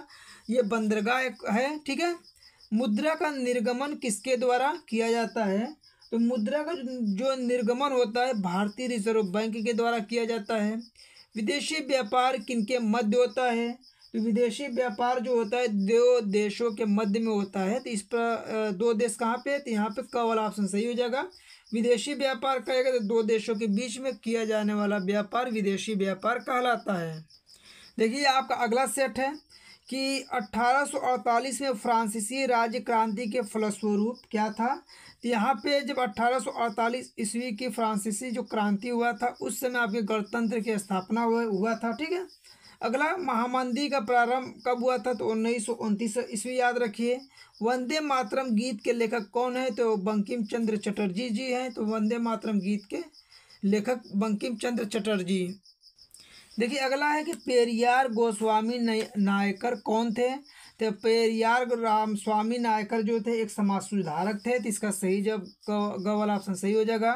ये बंदरगाह है ठीक है मुद्रा का निर्गमन किसके द्वारा किया जाता है तो मुद्रा का जो निर्गमन होता है भारतीय रिजर्व बैंक के द्वारा किया जाता है विदेशी व्यापार किनके मध्य होता है तो विदेशी व्यापार जो होता है दो देशों के मध्य में होता है तो इस पर दो देश कहाँ पे तो यहाँ पे क वाला ऑप्शन सही हो जाएगा विदेशी व्यापार कहेगा तो दो देशों के बीच में किया जाने वाला व्यापार विदेशी व्यापार कहलाता है देखिए आपका अगला सेट है कि 1848 में फ्रांसीसी राज्य क्रांति के फलस्वरूप क्या था यहाँ पे जब 1848 ईस्वी की फ्रांसीसी जो क्रांति हुआ था उस समय आपके गणतंत्र की स्थापना हुआ था ठीक है अगला महामंदी का प्रारंभ कब हुआ था तो उन्नीस सौ उनतीस ईस्वी याद रखिए वंदे मातरम गीत के लेखक कौन है तो बंकिम चंद्र चटर्जी जी हैं तो वंदे मातरम गीत के लेखक बंकिम चंद्र चटर्जी देखिए अगला है कि पेरियार गोस्वामी नायकर कौन थे तो पेरियार राम स्वामी नायकर जो थे एक समाज सुधारक थे तो इसका सही जब ग वाला ऑप्शन सही हो जाएगा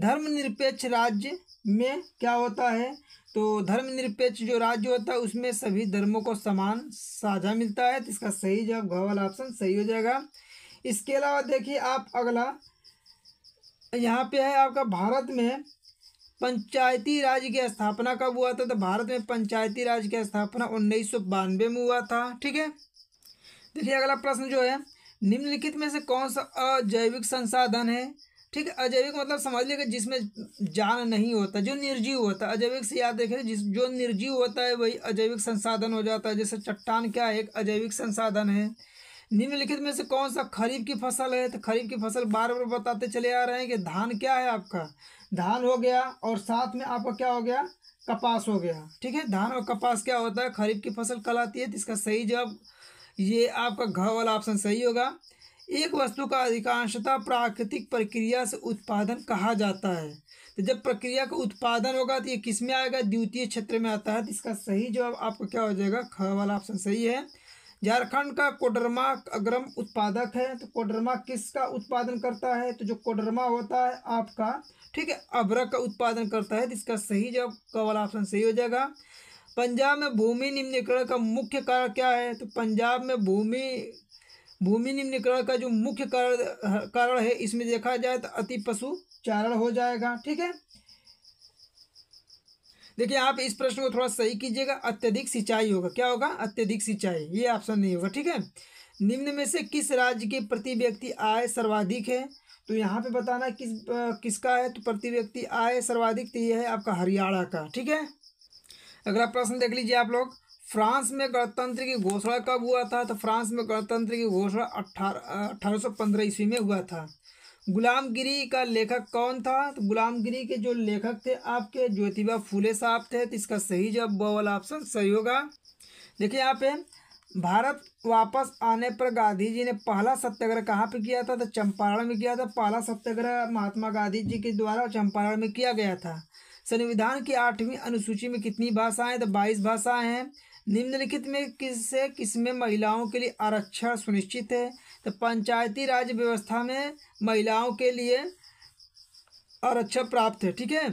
धर्मनिरपेक्ष राज्य में क्या होता है तो धर्मनिरपेक्ष जो राज्य होता है उसमें सभी धर्मों को समान साझा मिलता है तो इसका सही जब घ वाला ऑप्शन सही हो जाएगा इसके अलावा देखिए आप अगला यहाँ पे है आपका भारत में पंचायती राज की स्थापना कब हुआ था तो भारत में पंचायती राज की स्थापना उन्नीस में हुआ था ठीक है देखिए अगला प्रश्न जो है निम्नलिखित में से कौन सा अजैविक संसाधन है ठीक है अजैविक मतलब समझ लीजिए जिसमें जान नहीं होता जो निर्जीव होता है अजैविक से याद रखें जिस जो निर्जीव होता है वही अजैविक संसाधन हो जाता है जैसे चट्टान क्या है एक अजैविक संसाधन है निम्नलिखित में से कौन सा खरीफ की फसल है तो खरीफ की फसल बार बार बताते चले आ रहे हैं कि धान क्या है आपका धान हो गया और साथ में आपका क्या हो गया कपास हो गया ठीक है धान और कपास क्या होता है खरीफ की फसल कल आती है तो इसका सही जवाब ये आपका घ वाला ऑप्शन सही होगा एक वस्तु का अधिकांशता प्राकृतिक प्रक्रिया से उत्पादन कहा जाता है तो जब प्रक्रिया का उत्पादन होगा तो ये किस में आएगा द्वितीय क्षेत्र में आता है तो इसका सही जवाब आपका क्या हो जाएगा ख वाला ऑप्शन सही है झारखंड का कोडरमा अग्रम उत्पादक है तो कोडरमा किसका उत्पादन करता है तो जो कोडरमा होता है आपका ठीक है अभ्रक का उत्पादन करता है तो इसका सही जवाब क वाला ऑप्शन सही हो जाएगा पंजाब में भूमि निम्नीकरण का मुख्य कारण क्या है तो पंजाब में भूमि भूमि निम्नीकरण का जो मुख्य कारण कारण है इसमें देखा जाए तो अति पशु चारण हो जाएगा ठीक है देखिए आप इस प्रश्न को थोड़ा सही कीजिएगा अत्यधिक सिंचाई होगा क्या होगा अत्यधिक सिंचाई ये ऑप्शन नहीं होगा ठीक है निम्न में से किस राज्य के प्रति व्यक्ति आय सर्वाधिक है तो यहाँ पे बताना किस किसका है तो प्रति व्यक्ति आय सर्वाधिक तो ये है आपका हरियाणा का ठीक है अगला प्रश्न देख लीजिए आप लोग फ्रांस में गणतंत्र की घोषणा कब हुआ था तो फ्रांस में गणतंत्र की घोषणा अठारह पंद्रह ईस्वी में हुआ था गुलामगिरी का लेखक कौन था तो गुलामगिरी के जो लेखक थे आपके ज्योतिबा फूले साहब थे तो इसका सही जवाब वाला ऑप्शन सही होगा देखिए यहाँ पे भारत वापस आने पर गांधी जी ने पहला सत्याग्रह कहाँ पे किया था तो चंपारण में किया था पहला सत्याग्रह महात्मा गांधी जी के द्वारा चंपारण में किया गया था संविधान की आठवीं अनुसूची में कितनी भाषाएं तो बाईस भाषाएं हैं निम्नलिखित में किस से किस में महिलाओं के लिए आरक्षण सुनिश्चित है तो पंचायती राज व्यवस्था में महिलाओं के लिए आरक्षण प्राप्त है ठीक है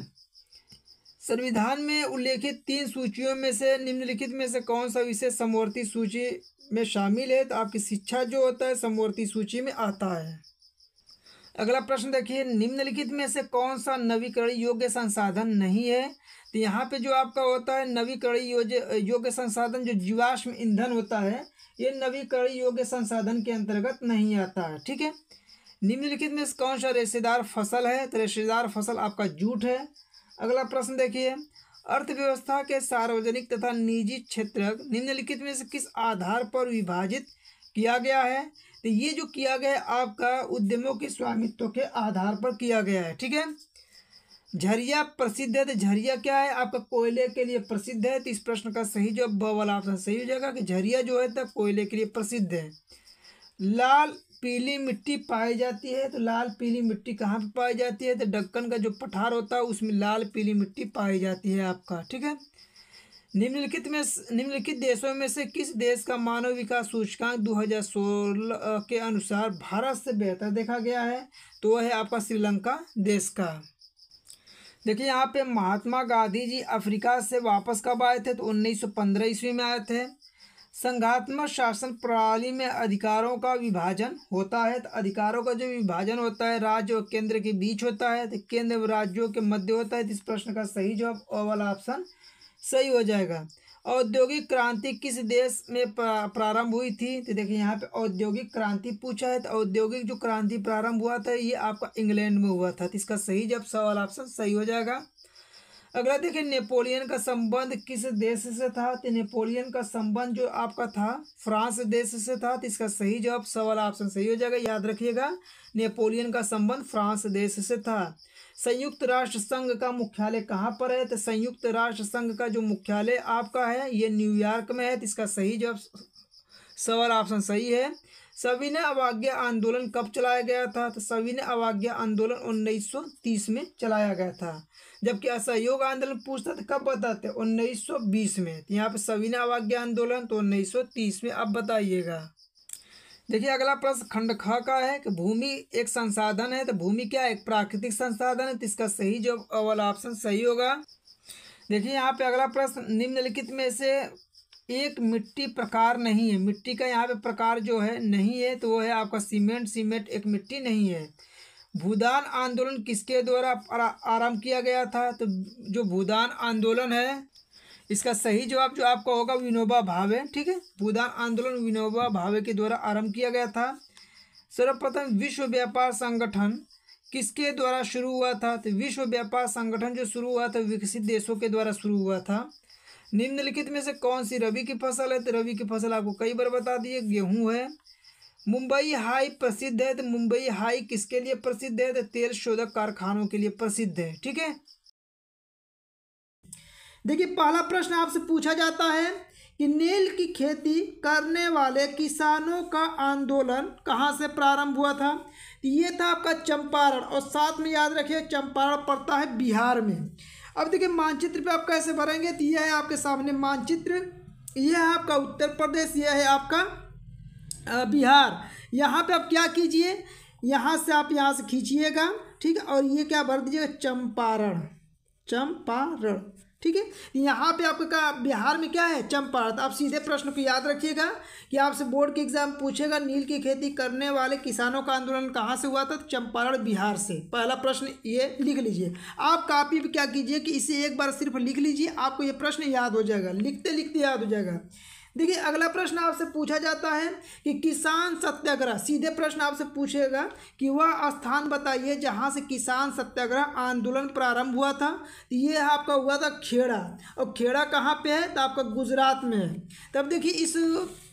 संविधान में उल्लेखित तीन सूचियों में से निम्नलिखित में से कौन सा विषय समवर्ती सूची में शामिल है तो आपकी शिक्षा जो होता है समवर्ती सूची में आता है अगला प्रश्न देखिए निम्नलिखित में से कौन सा नवीकरण योग्य संसाधन नहीं है तो यहाँ पे जो आपका होता है नवीकरण योग्य संसाधन जो जीवाश्म ईंधन होता है ये नवीकरण योग्य संसाधन के अंतर्गत नहीं आता है ठीक है निम्नलिखित में से कौन सा रेशेदार फसल है तो रेशेदार फसल आपका जूट है अगला प्रश्न देखिए अर्थव्यवस्था के सार्वजनिक तथा निजी क्षेत्र निम्नलिखित में से किस आधार पर विभाजित किया गया है तो ये जो किया गया आपका उद्यमों के स्वामित्व के आधार पर किया गया है ठीक है झरिया प्रसिद्ध है तो झरिया क्या है आपका कोयले के लिए प्रसिद्ध है तो इस प्रश्न का सही जो ब वाला ऑप्शन सही हो जाएगा कि झरिया जो है तो कोयले के लिए प्रसिद्ध है लाल पीली मिट्टी पाई जाती है तो लाल पीली मिट्टी कहाँ पर पाई जाती है तो डक्कन का जो पठार होता है उसमें लाल पीली मिट्टी पाई जाती है आपका ठीक है निम्नलिखित में निम्नलिखित देशों में से किस देश का मानव विकास सूचकांक 2016 के अनुसार भारत से बेहतर देखा गया है तो वह है आपका श्रीलंका देश का देखिए यहाँ पे महात्मा गांधी जी अफ्रीका से वापस कब आए थे तो 1915 ईस्वी में आए थे संघात्मक शासन प्रणाली में अधिकारों का विभाजन होता है तो अधिकारों का जो विभाजन होता है राज्य और केंद्र के बीच होता है तो केंद्र व राज्यों के मध्य होता है तो इस प्रश्न का सही जवाब वाला ऑप्शन सही हो जाएगा औद्योगिक क्रांति किस देश में प्रारंभ हुई थी तो देखिए यहाँ पे औद्योगिक क्रांति पूछा है तो औद्योगिक जो क्रांति प्रारंभ हुआ था ये आपका इंग्लैंड में हुआ था तो इसका सही जब सवाल ऑप्शन सही हो जाएगा अगला देखिए नेपोलियन का संबंध किस देश से था तो नेपोलियन का संबंध जो आपका था फ्रांस देश से था तो इसका सही जवाब सवाल ऑप्शन सही हो जाएगा याद रखिएगा नेपोलियन का संबंध फ्रांस देश से था संयुक्त राष्ट्र संघ का मुख्यालय कहाँ पर है तो संयुक्त राष्ट्र संघ का जो मुख्यालय आपका है ये न्यूयॉर्क में है तो इसका सही जवाब सवाल ऑप्शन सही है सविनय अवाज्ञा आंदोलन कब चलाया गया था तो सविनय अवाज्ञा आंदोलन 1930 में चलाया गया था जबकि असहयोग आंदोलन पूछता था कब बताते 1920 में तो यहाँ पर सविनय अवाज्ञा आंदोलन तो 1930 में अब बताइएगा देखिए अगला प्रश्न खंड ख का है कि भूमि एक संसाधन है तो भूमि क्या एक प्राकृतिक संसाधन है तो इसका सही जो वाला ऑप्शन सही होगा देखिए यहाँ पे अगला प्रश्न निम्नलिखित में से एक मिट्टी प्रकार नहीं है मिट्टी का यहाँ पे प्रकार जो है नहीं है तो वो है आपका सीमेंट सीमेंट एक मिट्टी नहीं है भूदान आंदोलन किसके द्वारा आरम्भ किया गया था तो जो भूदान आंदोलन है इसका सही जवाब जो आपका होगा विनोबा भावे ठीक है भूदान आंदोलन विनोबा भावे के द्वारा आरंभ किया गया था सर्वप्रथम विश्व व्यापार संगठन किसके द्वारा शुरू हुआ था तो विश्व व्यापार संगठन जो शुरू हुआ था विकसित देशों के द्वारा शुरू हुआ था निम्नलिखित में से कौन सी रबी की फसल है तो रवि की फसल आपको कई बार बता दिए गेहूँ है मुंबई हाई प्रसिद्ध है तो मुंबई हाई किसके लिए प्रसिद्ध है तो तेल शोधक कारखानों के लिए प्रसिद्ध है ठीक है देखिए पहला प्रश्न आपसे पूछा जाता है कि नील की खेती करने वाले किसानों का आंदोलन कहाँ से प्रारंभ हुआ था तो ये था आपका चंपारण और साथ में याद रखिए चंपारण पड़ता है बिहार में अब देखिए मानचित्र पे आप कैसे भरेंगे तो यह है आपके सामने मानचित्र यह है आपका उत्तर प्रदेश यह है आपका बिहार यहाँ पे आप क्या कीजिए यहाँ से आप यहाँ से खींचिएगा ठीक है और ये क्या भर दीजिएगा चंपारण चंपारण ठीक है यहाँ पे आपका कहा बिहार में क्या है चंपारण आप सीधे प्रश्न को याद रखिएगा कि आपसे बोर्ड के एग्जाम पूछेगा नील की खेती करने वाले किसानों का आंदोलन कहाँ से हुआ था चंपारण बिहार से पहला प्रश्न ये लिख लीजिए आप कापी भी क्या कीजिए कि इसे एक बार सिर्फ लिख लीजिए आपको ये प्रश्न याद हो जाएगा लिखते लिखते याद हो जाएगा देखिए अगला प्रश्न आपसे पूछा जाता है कि किसान सत्याग्रह सीधे प्रश्न आपसे पूछेगा कि वह स्थान बताइए जहाँ से किसान सत्याग्रह आंदोलन प्रारंभ हुआ था तो ये आपका हुआ था खेड़ा और खेड़ा कहाँ पे है तो आपका गुजरात में है तब देखिए इस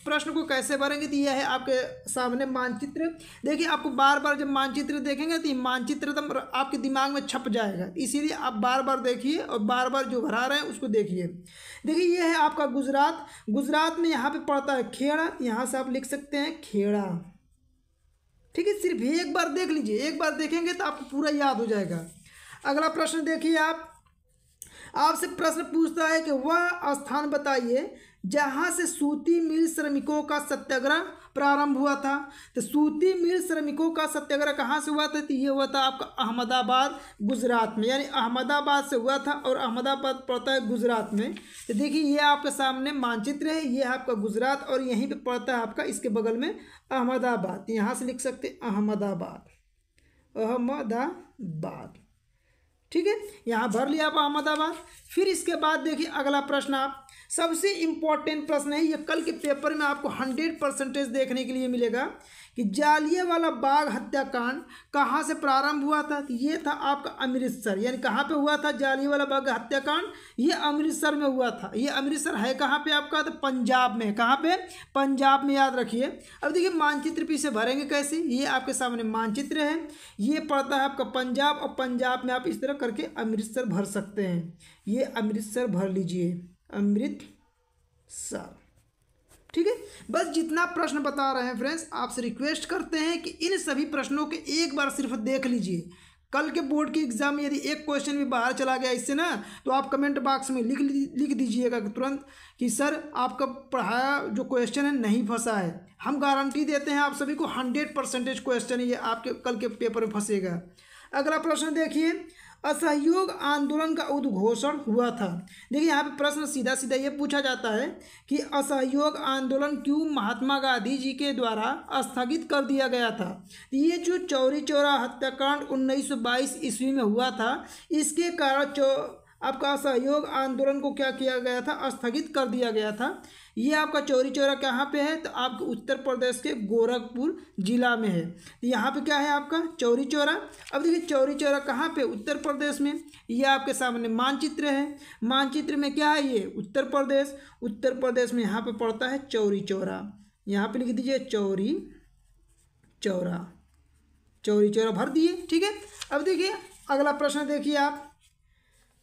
प्रश्न को कैसे भरेंगे दिया तो है आपके सामने मानचित्र देखिए आपको बार बार जब मानचित्र देखेंगे तो मानचित्र एकदम आपके दिमाग में छप जाएगा इसीलिए आप बार बार देखिए और बार बार जो भरा रहे हैं उसको देखिए देखिए ये है आपका गुजरात गुजरात में यहाँ पे पड़ता है खेड़ा यहाँ से आप लिख सकते हैं खेड़ा ठीक है सिर्फ एक बार देख लीजिए एक बार देखेंगे तो आपको पूरा याद हो जाएगा अगला प्रश्न देखिए आप आपसे प्रश्न पूछता है कि वह स्थान बताइए जहाँ से सूती मिल श्रमिकों का सत्याग्रह प्रारंभ हुआ था तो सूती मिल श्रमिकों का सत्याग्रह कहाँ से हुआ था तो ये हुआ था आपका अहमदाबाद गुजरात में यानी अहमदाबाद से हुआ था और अहमदाबाद पड़ता है गुजरात में तो देखिए ये आपके सामने मानचित्र है ये आपका गुजरात और यहीं पे पड़ता है आपका इसके बगल में अहमदाबाद यहाँ से लिख सकते अहमदाबाद अहमदाबाद ठीक है यहाँ भर लिया आप अहमदाबाद फिर इसके बाद देखिए अगला प्रश्न आप सबसे इम्पॉर्टेंट प्रश्न है ये कल के पेपर में आपको हंड्रेड परसेंटेज देखने के लिए मिलेगा कि जालिया वाला बाग हत्याकांड कहाँ से प्रारंभ हुआ था ये था आपका अमृतसर यानी कहाँ पे हुआ था जालिया वाला बाग हत्याकांड ये अमृतसर में हुआ था ये अमृतसर है कहाँ पे आपका तो पंजाब में कहाँ पे पंजाब में याद रखिए अब देखिए मानचित्र पीछे भरेंगे कैसे ये आपके सामने मानचित्र है ये पड़ता है आपका पंजाब और पंजाब में आप इस तरह करके अमृतसर भर सकते हैं ये अमृतसर भर लीजिए अमृतसर ठीक है बस जितना प्रश्न बता रहे हैं फ्रेंड्स आपसे रिक्वेस्ट करते हैं कि इन सभी प्रश्नों के एक बार सिर्फ देख लीजिए कल के बोर्ड के एग्ज़ाम में यदि एक क्वेश्चन भी बाहर चला गया इससे ना तो आप कमेंट बॉक्स में लिख लिख दीजिएगा तुरंत कि सर आपका पढ़ाया जो क्वेश्चन है नहीं फंसा है हम गारंटी देते हैं आप सभी को हंड्रेड परसेंटेज क्वेश्चन ये आपके कल के पेपर में फंसेगा अगला प्रश्न देखिए असहयोग आंदोलन का उद्घोषण हुआ था देखिए यहाँ पे प्रश्न सीधा सीधा ये पूछा जाता है कि असहयोग आंदोलन क्यों महात्मा गांधी जी के द्वारा स्थगित कर दिया गया था ये जो चौरी चौरा हत्याकांड 1922 ईस्वी में हुआ था इसके कारण आपका असहयोग आंदोलन को क्या किया गया था स्थगित कर दिया गया था ये आपका चौरी चौरा कहाँ पे है तो आप उत्तर प्रदेश के गोरखपुर जिला में है यहाँ पे क्या है आपका चौरी चौरा अब देखिए चौरी चौरा कहाँ पे उत्तर प्रदेश में ये आपके सामने मानचित्र है मानचित्र में क्या है ये उत्तर प्रदेश उत्तर प्रदेश में यहाँ पे पड़ता है चौरी चौरा यहाँ पर लिख दीजिए चौरी चौरा चौरी चौरा भर दिए ठीक है अब देखिए अगला प्रश्न देखिए आप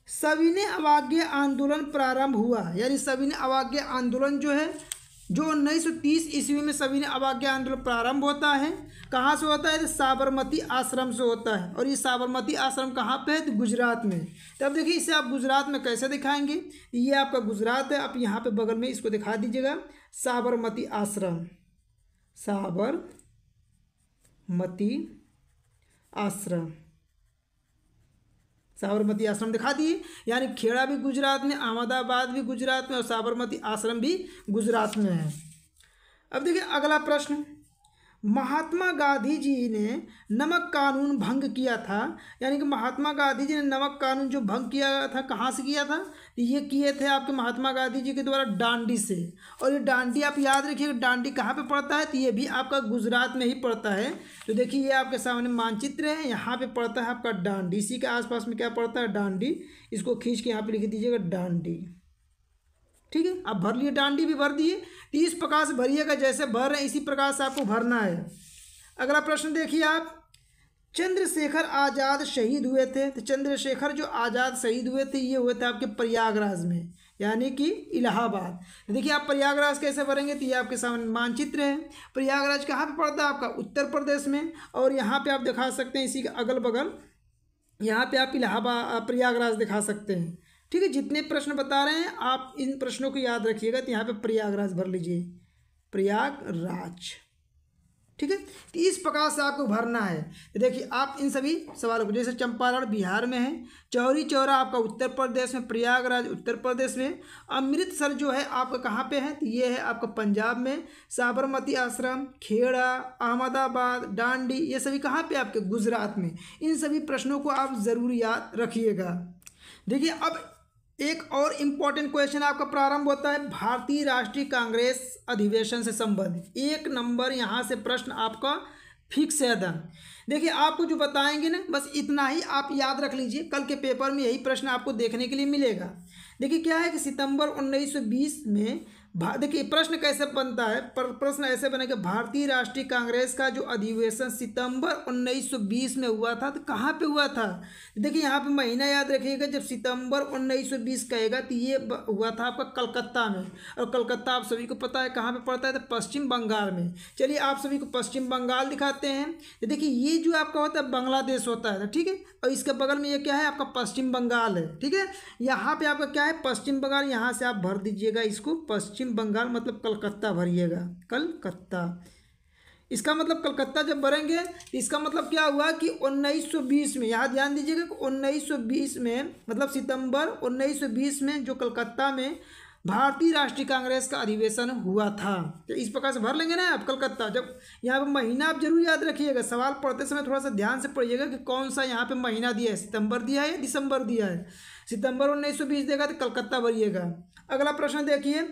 सविनय अवाज्ञ आंदोलन प्रारंभ हुआ यानी सविनय अवाज्ञ आंदोलन जो है जो 1930 ईस्वी में सविनय अवाज्ञ आंदोलन प्रारंभ होता है कहाँ से होता है साबरमती आश्रम से होता है और ये साबरमती आश्रम कहाँ पे है तो गुजरात में तब देखिए इसे आप गुजरात में कैसे दिखाएंगे ये आपका गुजरात है आप यहाँ पे बगल में इसको दिखा दीजिएगा साबरमती आश्रम साबरमती आश्रम साबरमती आश्रम दिखा दिए यानी खेड़ा भी गुजरात में अहमदाबाद भी गुजरात में और साबरमती आश्रम भी गुजरात में है अब देखिए अगला प्रश्न महात्मा गांधी जी ने नमक कानून भंग किया था यानी कि महात्मा गांधी जी ने नमक कानून जो भंग किया था कहाँ से किया था ये किए थे आपके महात्मा गांधी जी के द्वारा डांडी से और ये डांडी आप याद रखिएगा डांडी कहाँ पे पड़ता है तो ये भी आपका गुजरात में ही पड़ता है तो देखिए ये आपके सामने मानचित्र है यहाँ पर पड़ता है आपका डांडी इसी के आसपास में क्या पड़ता है डांडी इसको खींच के यहाँ पर लिख दीजिएगा डांडी ठीक है अब भर लिए डांडी भी भर दिए तो इस प्रकार से भरिएगा जैसे भर रहे हैं इसी प्रकार से आपको भरना है अगला प्रश्न देखिए आप चंद्रशेखर आज़ाद शहीद हुए थे तो चंद्रशेखर जो आज़ाद शहीद हुए थे ये हुए थे आपके प्रयागराज में यानी कि इलाहाबाद देखिए आप प्रयागराज कैसे भरेंगे तो ये आपके सामने मानचित्र है प्रयागराज कहाँ पे पड़ता है आपका उत्तर प्रदेश में और यहाँ पे आप दिखा सकते हैं इसी के अगल बगल यहाँ पे आप इलाहाबाद प्रयागराज दिखा सकते हैं ठीक है जितने प्रश्न बता रहे हैं आप इन प्रश्नों को याद रखिएगा तो यहाँ पे प्रयागराज भर लीजिए प्रयागराज ठीक है तो इस प्रकार से आपको भरना है देखिए आप इन सभी सवालों को जैसे चंपारण बिहार में है चौरी चौरा आपका उत्तर प्रदेश में प्रयागराज उत्तर प्रदेश में अमृतसर जो है आपका कहाँ पे है तो ये है आपका पंजाब में साबरमती आश्रम खेड़ा अहमदाबाद डांडी ये सभी कहाँ पे आपके गुजरात में इन सभी प्रश्नों को आप ज़रूर याद रखिएगा देखिए अब एक और इम्पॉर्टेंट क्वेश्चन आपका प्रारंभ होता है भारतीय राष्ट्रीय कांग्रेस अधिवेशन से संबंधित एक नंबर यहाँ से प्रश्न आपका फिक्स है धन देखिए आपको जो बताएंगे ना बस इतना ही आप याद रख लीजिए कल के पेपर में यही प्रश्न आपको देखने के लिए मिलेगा देखिए क्या है कि सितंबर 1920 में देखिए प्रश्न कैसे बनता है पर प्रश्न ऐसे बने कि भारतीय राष्ट्रीय कांग्रेस का जो अधिवेशन सितंबर 1920 में हुआ था तो कहाँ पे हुआ था देखिए यहाँ पे महीना याद रखिएगा जब सितंबर 1920 कहेगा तो ये हुआ था आपका कलकत्ता में और कलकत्ता आप सभी को पता है कहाँ पे पड़ता है तो पश्चिम बंगाल में चलिए आप सभी को पश्चिम बंगाल दिखाते हैं तो देखिए ये जो आपका होता है बांग्लादेश होता है ठीक है और इसके बगल में ये क्या है आपका पश्चिम बंगाल है ठीक है यहाँ पर आपका क्या है पश्चिम बंगाल यहाँ से आप भर दीजिएगा इसको पश्चिम पश्चिम बंगाल मतलब कलकत्ता भरिएगा कलकत्ता इसका मतलब कलकत्ता जब भरेंगे इसका मतलब क्या हुआ कि 1920 में यहाँ ध्यान दीजिएगा कि 1920 में मतलब सितंबर 1920 में जो कलकत्ता में भारतीय राष्ट्रीय कांग्रेस का अधिवेशन हुआ था तो इस प्रकार से भर लेंगे ना आप कलकत्ता जब यहाँ पर महीना आप जरूर याद रखिएगा सवाल पढ़ते समय थोड़ा सा ध्यान से पढ़िएगा कि कौन सा यहाँ पे महीना दिया है सितंबर दिया है या दिसंबर दिया है सितंबर उन्नीस देगा तो कलकत्ता भरिएगा अगला प्रश्न देखिए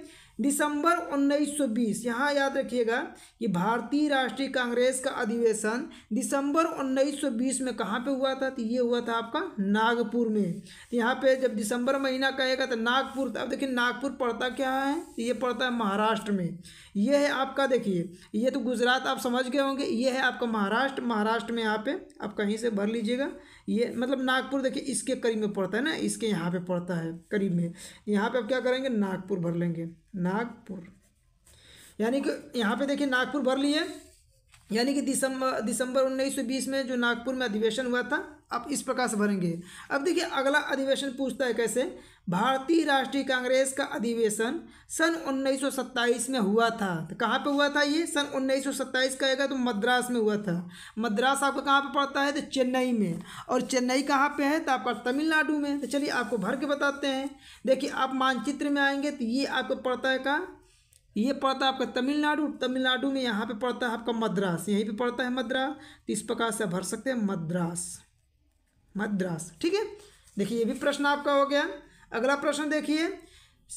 दिसंबर 1920 यहाँ याद रखिएगा कि भारतीय राष्ट्रीय कांग्रेस का अधिवेशन दिसंबर 1920 में कहाँ पे हुआ था तो ये हुआ था आपका नागपुर में तो यहाँ पे जब दिसंबर महीना कहेगा तो नागपुर अब देखिए नागपुर पड़ता क्या है तो ये पड़ता है महाराष्ट्र में ये है आपका देखिए ये तो गुजरात आप समझ गए होंगे ये है आपका महाराष्ट्र महाराष्ट्र में यहाँ पे आप कहीं से भर लीजिएगा ये मतलब नागपुर देखिए इसके करीब में पड़ता है ना इसके यहाँ पे पड़ता है करीब में यहाँ पे आप क्या करेंगे नागपुर भर लेंगे नागपुर यानी कि यहाँ पे देखिए नागपुर भर लिए यानी कि दिसंबर दिसंबर बीस में जो नागपुर में अधिवेशन हुआ था आप इस प्रकार से भरेंगे अब देखिए अगला अधिवेशन पूछता है कैसे भारतीय राष्ट्रीय कांग्रेस का अधिवेशन सन 1927 में हुआ था तो कहाँ पे हुआ था ये सन 1927 आएगा तो मद्रास में हुआ था मद्रास आपको कहाँ पे पड़ता है तो चेन्नई में और चेन्नई कहाँ पे है तो आपका तमिलनाडु में तो चलिए आपको भर के बताते हैं देखिए आप मानचित्र में आएंगे तो ये आपको पड़ता है कहाँ ये पड़ता है आपका तमिलनाडु तमिलनाडु में यहाँ पर पड़ता है आपका मद्रास यहीं पर पड़ता है मद्रास तो इस प्रकार से भर सकते हैं मद्रास मद्रास ठीक है देखिए ये भी प्रश्न आपका हो गया अगला प्रश्न देखिए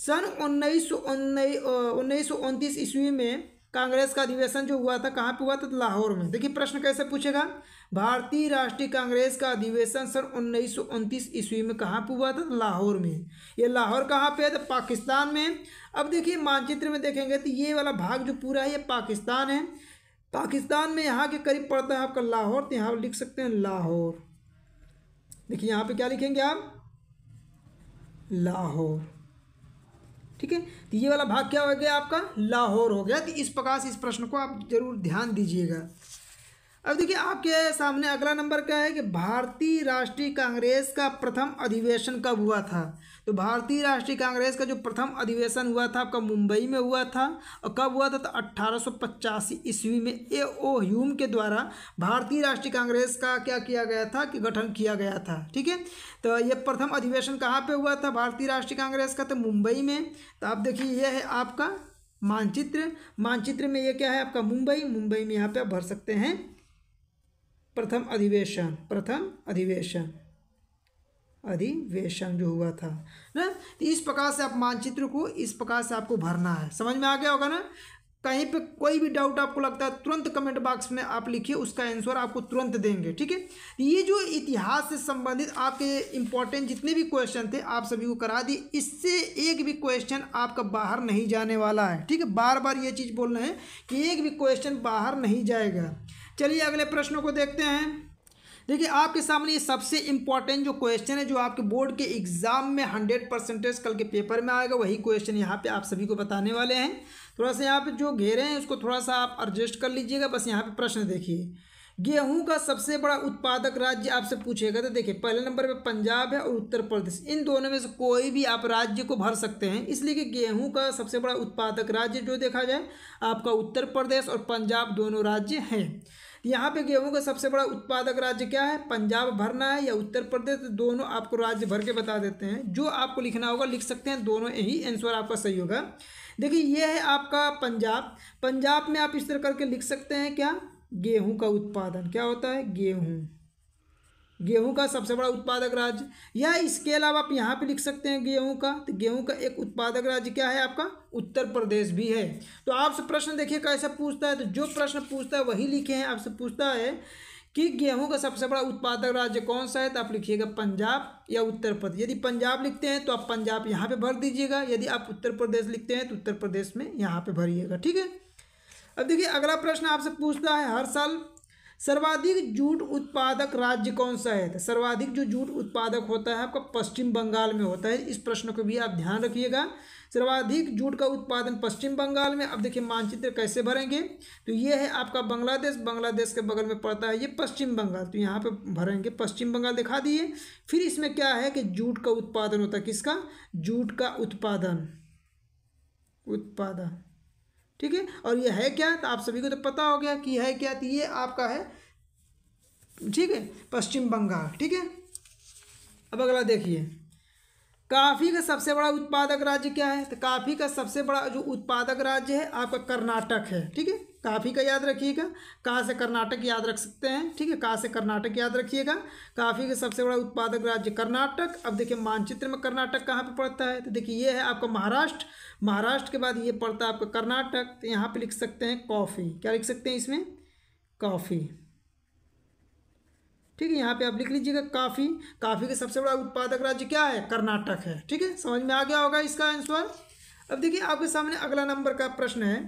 सन उन्नीस उन्नीस उनतीस ईस्वी में कांग्रेस का अधिवेशन जो हुआ था कहाँ पे हुआ था लाहौर में देखिए प्रश्न कैसे पूछेगा भारतीय राष्ट्रीय कांग्रेस का अधिवेशन सन उन्नीस ईस्वी में कहाँ पे हुआ था लाहौर में ये लाहौर कहाँ पे है तो पाकिस्तान में अब देखिए मानचित्र में देखेंगे तो ये वाला भाग जो पूरा है ये पाकिस्तान है पाकिस्तान में यहाँ के करीब पड़ता है आपका लाहौर तो यहाँ लिख सकते हैं लाहौर देखिए यहाँ पर क्या लिखेंगे आप लाहौर ठीक है तो ये वाला भाग क्या हो गया आपका लाहौर हो गया तो इस प्रकार से इस प्रश्न को आप जरूर ध्यान दीजिएगा अब देखिए आपके सामने अगला नंबर क्या है कि भारतीय राष्ट्रीय कांग्रेस का प्रथम अधिवेशन कब हुआ था तो भारतीय राष्ट्रीय कांग्रेस का जो प्रथम अधिवेशन हुआ था आपका मुंबई में हुआ था और कब हुआ था तो अट्ठारह ईस्वी में ए ओ ह्यूम के द्वारा भारतीय राष्ट्रीय कांग्रेस का क्या किया गया था कि गठन किया गया था ठीक है तो ये प्रथम अधिवेशन कहाँ पे हुआ था भारतीय राष्ट्रीय कांग्रेस का तो मुंबई में तो आप देखिए यह है आपका मानचित्र मानचित्र में ये क्या है आपका मुंबई मुंबई में यहाँ पर आप भर सकते हैं प्रथम अधिवेशन प्रथम अधिवेशन अधिवेशन जो हुआ था ना तो इस प्रकार से आप मानचित्र को इस प्रकार से आपको भरना है समझ में आ गया होगा ना कहीं पे कोई भी डाउट आपको लगता है तुरंत कमेंट बॉक्स में आप लिखिए उसका आंसर आपको तुरंत देंगे ठीक है ये जो इतिहास से संबंधित आपके इंपॉर्टेंट जितने भी क्वेश्चन थे आप सभी को करा दिए इससे एक भी क्वेश्चन आपका बाहर नहीं जाने वाला है ठीक है बार बार ये चीज़ बोल रहे हैं कि एक भी क्वेश्चन बाहर नहीं जाएगा चलिए अगले प्रश्नों को देखते हैं देखिए आपके सामने ये सबसे इंपॉर्टेंट जो क्वेश्चन है जो आपके बोर्ड के एग्जाम में हंड्रेड परसेंटेज कल के पेपर में आएगा वही क्वेश्चन यहाँ पे आप सभी को बताने वाले हैं थोड़ा सा यहाँ पे जो घेरे हैं उसको थोड़ा सा आप एडजस्ट कर लीजिएगा बस यहाँ पे प्रश्न देखिए गेहूं का सबसे बड़ा उत्पादक राज्य आपसे पूछेगा तो देखिए पहले नंबर पे पंजाब है और उत्तर प्रदेश इन दोनों में से कोई भी आप राज्य को भर सकते हैं इसलिए कि गेहूं का सबसे बड़ा उत्पादक राज्य जो देखा जाए आपका उत्तर प्रदेश और पंजाब दोनों राज्य हैं यहाँ पे गेहूँ का सबसे बड़ा उत्पादक राज्य क्या है पंजाब भरना है या उत्तर प्रदेश तो दोनों आपको राज्य भर के बता देते हैं जो आपको लिखना होगा लिख सकते हैं दोनों यही आंसर आपका सही होगा देखिए ये है आपका पंजाब पंजाब में आप इस तरह करके लिख सकते हैं क्या गेहूँ का उत्पादन क्या होता है गेहूँ गेहूं का सबसे बड़ा उत्पादक राज्य या इसके अलावा आप यहाँ पे लिख सकते हैं गेहूं का तो गेहूं का एक उत्पादक राज्य क्या है आपका उत्तर प्रदेश भी है तो आपसे प्रश्न देखिए कैसा पूछता है तो जो प्रश्न पूछता है वही लिखे हैं आपसे पूछता है कि गेहूं का सबसे बड़ा उत्पादक राज्य कौन सा है तो आप लिखिएगा पंजाब या उत्तर प्रदेश यदि पंजाब लिखते हैं तो आप पंजाब यहाँ पर भर दीजिएगा यदि आप उत्तर प्रदेश लिखते हैं तो उत्तर प्रदेश में यहाँ पर भरिएगा ठीक है अब देखिए अगला प्रश्न आपसे पूछता है हर साल सर्वाधिक जूट उत्पादक राज्य कौन सा है तो सर्वाधिक जो जूट उत्पादक होता है आपका पश्चिम बंगाल में होता है इस प्रश्न को भी आप ध्यान रखिएगा सर्वाधिक जूट का उत्पादन पश्चिम बंगाल में अब देखिए मानचित्र कैसे भरेंगे तो ये है आपका बांग्लादेश बांग्लादेश के बगल में पड़ता है ये पश्चिम बंगाल तो यहाँ पे भरेंगे पश्चिम बंगाल दिखा दिए फिर इसमें क्या है कि जूट का उत्पादन होता है किसका जूट का उत्पादन उत्पादन ठीक है और ये है क्या तो आप सभी को तो पता हो गया कि है क्या तो ये आपका है ठीक है पश्चिम बंगाल ठीक है अब अगला देखिए काफ़ी का सबसे बड़ा उत्पादक राज्य क्या है तो काफ़ी का सबसे बड़ा जो उत्पादक राज्य है आपका कर्नाटक है ठीक है काफ़ी का याद रखिएगा कहाँ से कर्नाटक याद रख सकते हैं ठीक है कहाँ से कर्नाटक याद रखिएगा काफ़ी का सबसे बड़ा उत्पादक राज्य कर्नाटक अब देखिए मानचित्र में कर्नाटक कहाँ पर पड़ता है तो देखिए ये है आपका महाराष्ट्र महाराष्ट्र के बाद ये पड़ता है आपका कर्नाटक तो यहाँ पर लिख सकते हैं कॉफ़ी क्या लिख सकते हैं इसमें कॉफ़ी ठीक है यहाँ पे आप लिख लीजिएगा काफ़ी काफ़ी का सबसे बड़ा उत्पादक राज्य क्या है कर्नाटक है ठीक है समझ में आ गया होगा इसका आंसर अब देखिए आपके सामने अगला नंबर का प्रश्न है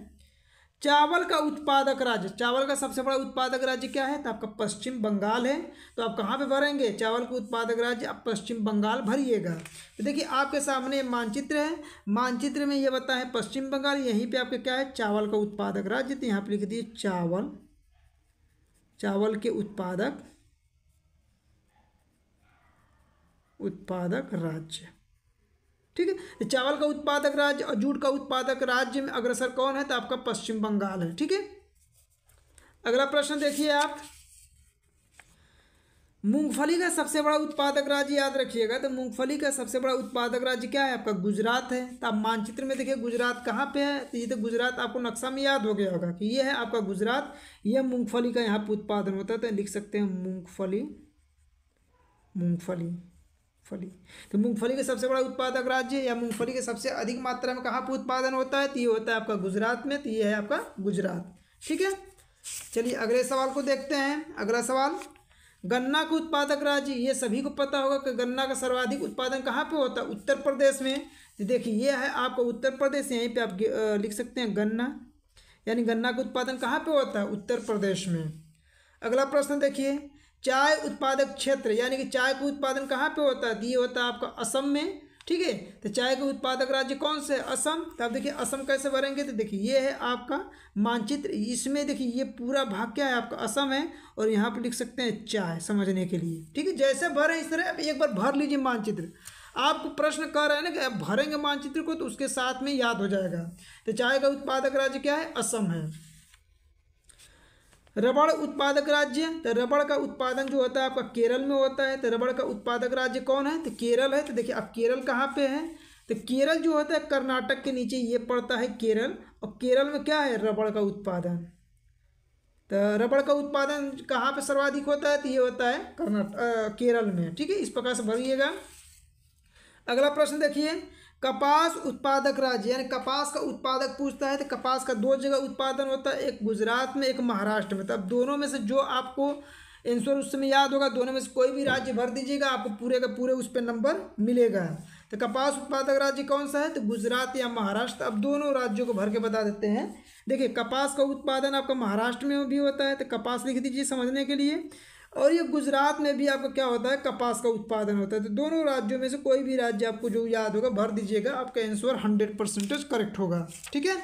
चावल का उत्पादक राज्य चावल का सबसे बड़ा उत्पादक राज्य क्या है तो आपका पश्चिम बंगाल है तो आप कहाँ पे भरेंगे चावल का उत्पादक राज्य आप पश्चिम बंगाल भरिएगा तो देखिए आपके सामने मानचित्र है मानचित्र में ये बताएं पश्चिम बंगाल यहीं पे आपके क्या है चावल का उत्पादक राज्य तो यहाँ पे लिख दिए चावल चावल के उत्पादक उत्पादक राज्य ठीक है चावल का उत्पादक राज्य और जूट का उत्पादक राज्य में अग्रसर कौन है तो आपका पश्चिम बंगाल है ठीक है अगला प्रश्न देखिए आप मूंगफली का सबसे बड़ा उत्पादक राज्य याद रखिएगा तो मूंगफली का सबसे बड़ा उत्पादक राज्य क्या है आपका गुजरात है तो आप मानचित्र में देखिए गुजरात कहाँ पे है तो ये तो गुजरात आपको नक्शा में याद हो गया होगा कि ये है आपका गुजरात यह मूंगफली का यहाँ पर उत्पादन होता है तो लिख सकते हैं मूंगफली मूंगफली मूंगफली तो मूंगफली का सबसे बड़ा उत्पादक राज्य या मूंगफली के सबसे अधिक मात्रा में कहाँ पर उत्पादन होता है तो ये होता है आपका गुजरात में तो ये है आपका गुजरात ठीक है चलिए अगले सवाल को देखते हैं अगला सवाल गन्ना का उत्पादक राज्य ये सभी को पता होगा कि गन्ना का सर्वाधिक उत्पादन कहाँ पर होता है उत्तर प्रदेश में तो देखिए ये है आपका उत्तर प्रदेश यहीं पर आप लिख सकते हैं गन्ना यानी गन्ना का उत्पादन कहाँ पर होता है उत्तर प्रदेश में अगला प्रश्न देखिए चाय उत्पादक क्षेत्र यानी कि चाय का उत्पादन कहाँ पे होता है ये होता है आपका असम में ठीक है तो चाय का उत्पादक राज्य कौन से है असम तो आप देखिए असम कैसे भरेंगे तो देखिए ये है आपका मानचित्र इसमें देखिए ये पूरा भाग क्या है आपका असम है और यहाँ पर लिख सकते हैं चाय समझने के लिए ठीक है जैसे भरे इस तरह एक बार भर लीजिए मानचित्र आपको प्रश्न कर रहे हैं ना कि आप भरेंगे मानचित्र को तो उसके साथ में याद हो जाएगा तो चाय का उत्पादक राज्य क्या है असम है रबड़ उत्पादक राज्य तो रबड़ का उत्पादन जो होता है आपका केरल में होता है तो रबड़ का उत्पादक राज्य कौन है तो केरल है तो देखिए अब केरल कहाँ पे है तो केरल जो होता है कर्नाटक के नीचे ये पड़ता है केरल और केरल में क्या है रबड़ का उत्पादन तो रबड़ का उत्पादन कहाँ पे सर्वाधिक होता है तो ये होता है कर्नाटक केरल में ठीक है इस प्रकार से भरिएगा अगला प्रश्न देखिए कपास उत्पादक राज्य यानी कपास का उत्पादक पूछता है तो कपास का दो जगह उत्पादन होता है एक गुजरात में एक महाराष्ट्र में तो अब दोनों में से जो आपको आंसर उस समय याद होगा दोनों में से कोई भी राज्य भर दीजिएगा आपको पूरे का पूरे उस पर नंबर मिलेगा तो कपास उत्पादक राज्य कौन सा है तो गुजरात या महाराष्ट्र अब दोनों राज्यों को भर के बता देते हैं देखिए कपास का उत्पादन आपका महाराष्ट्र में भी होता है तो कपास लिख दीजिए समझने के लिए और ये गुजरात में भी आपका क्या होता है कपास का उत्पादन होता है तो दोनों राज्यों में से कोई भी राज्य आपको जो याद होगा भर दीजिएगा आपका आंसर हंड्रेड परसेंटेज करेक्ट होगा ठीक है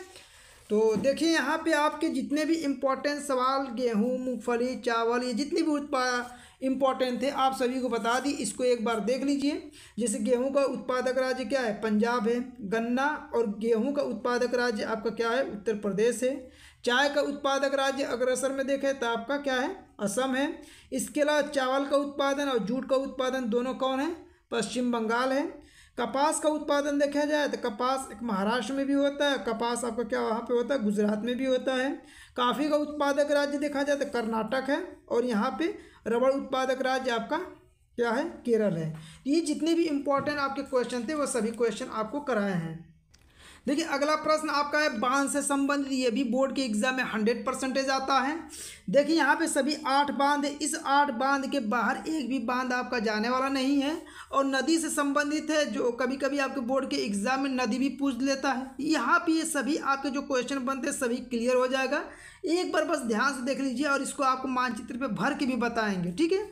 तो देखिए यहाँ पे आपके जितने भी इम्पोर्टेंट सवाल गेहूँ मूँगफली चावल ये जितने भी उत्पाद इम्पॉर्टेंट थे आप सभी को बता दी इसको एक बार देख लीजिए जैसे गेहूं का उत्पादक राज्य क्या है पंजाब है गन्ना और गेहूं का उत्पादक राज्य आपका क्या है उत्तर प्रदेश है चाय का उत्पादक राज्य अग्रसर में देखें तो आपका क्या है असम है इसके अलावा चावल का उत्पादन और जूट का उत्पादन दोनों कौन है पश्चिम बंगाल है कपास का उत्पादन देखा जाए तो कपास एक महाराष्ट्र में भी होता है कपास आपका क्या वहाँ पे होता है गुजरात में भी होता है काफ़ी का उत्पादक राज्य देखा जाए तो कर्नाटक है और यहाँ पे रबड़ उत्पादक राज्य आपका क्या है केरल है ये जितने भी इम्पोर्टेंट आपके क्वेश्चन थे वो सभी क्वेश्चन आपको कराए हैं देखिए अगला प्रश्न आपका है बांध से संबंधित ये भी बोर्ड के एग्जाम में हंड्रेड परसेंटेज आता है देखिए यहाँ पे सभी आठ बांध इस आठ बांध के बाहर एक भी बांध आपका जाने वाला नहीं है और नदी से संबंधित है जो कभी कभी आपके बोर्ड के एग्जाम में नदी भी पूछ लेता है यहाँ पे ये सभी आपके जो क्वेश्चन बनते हैं सभी क्लियर हो जाएगा एक बार बस ध्यान से देख लीजिए और इसको आपको मानचित्र पर भर के भी बताएंगे ठीक है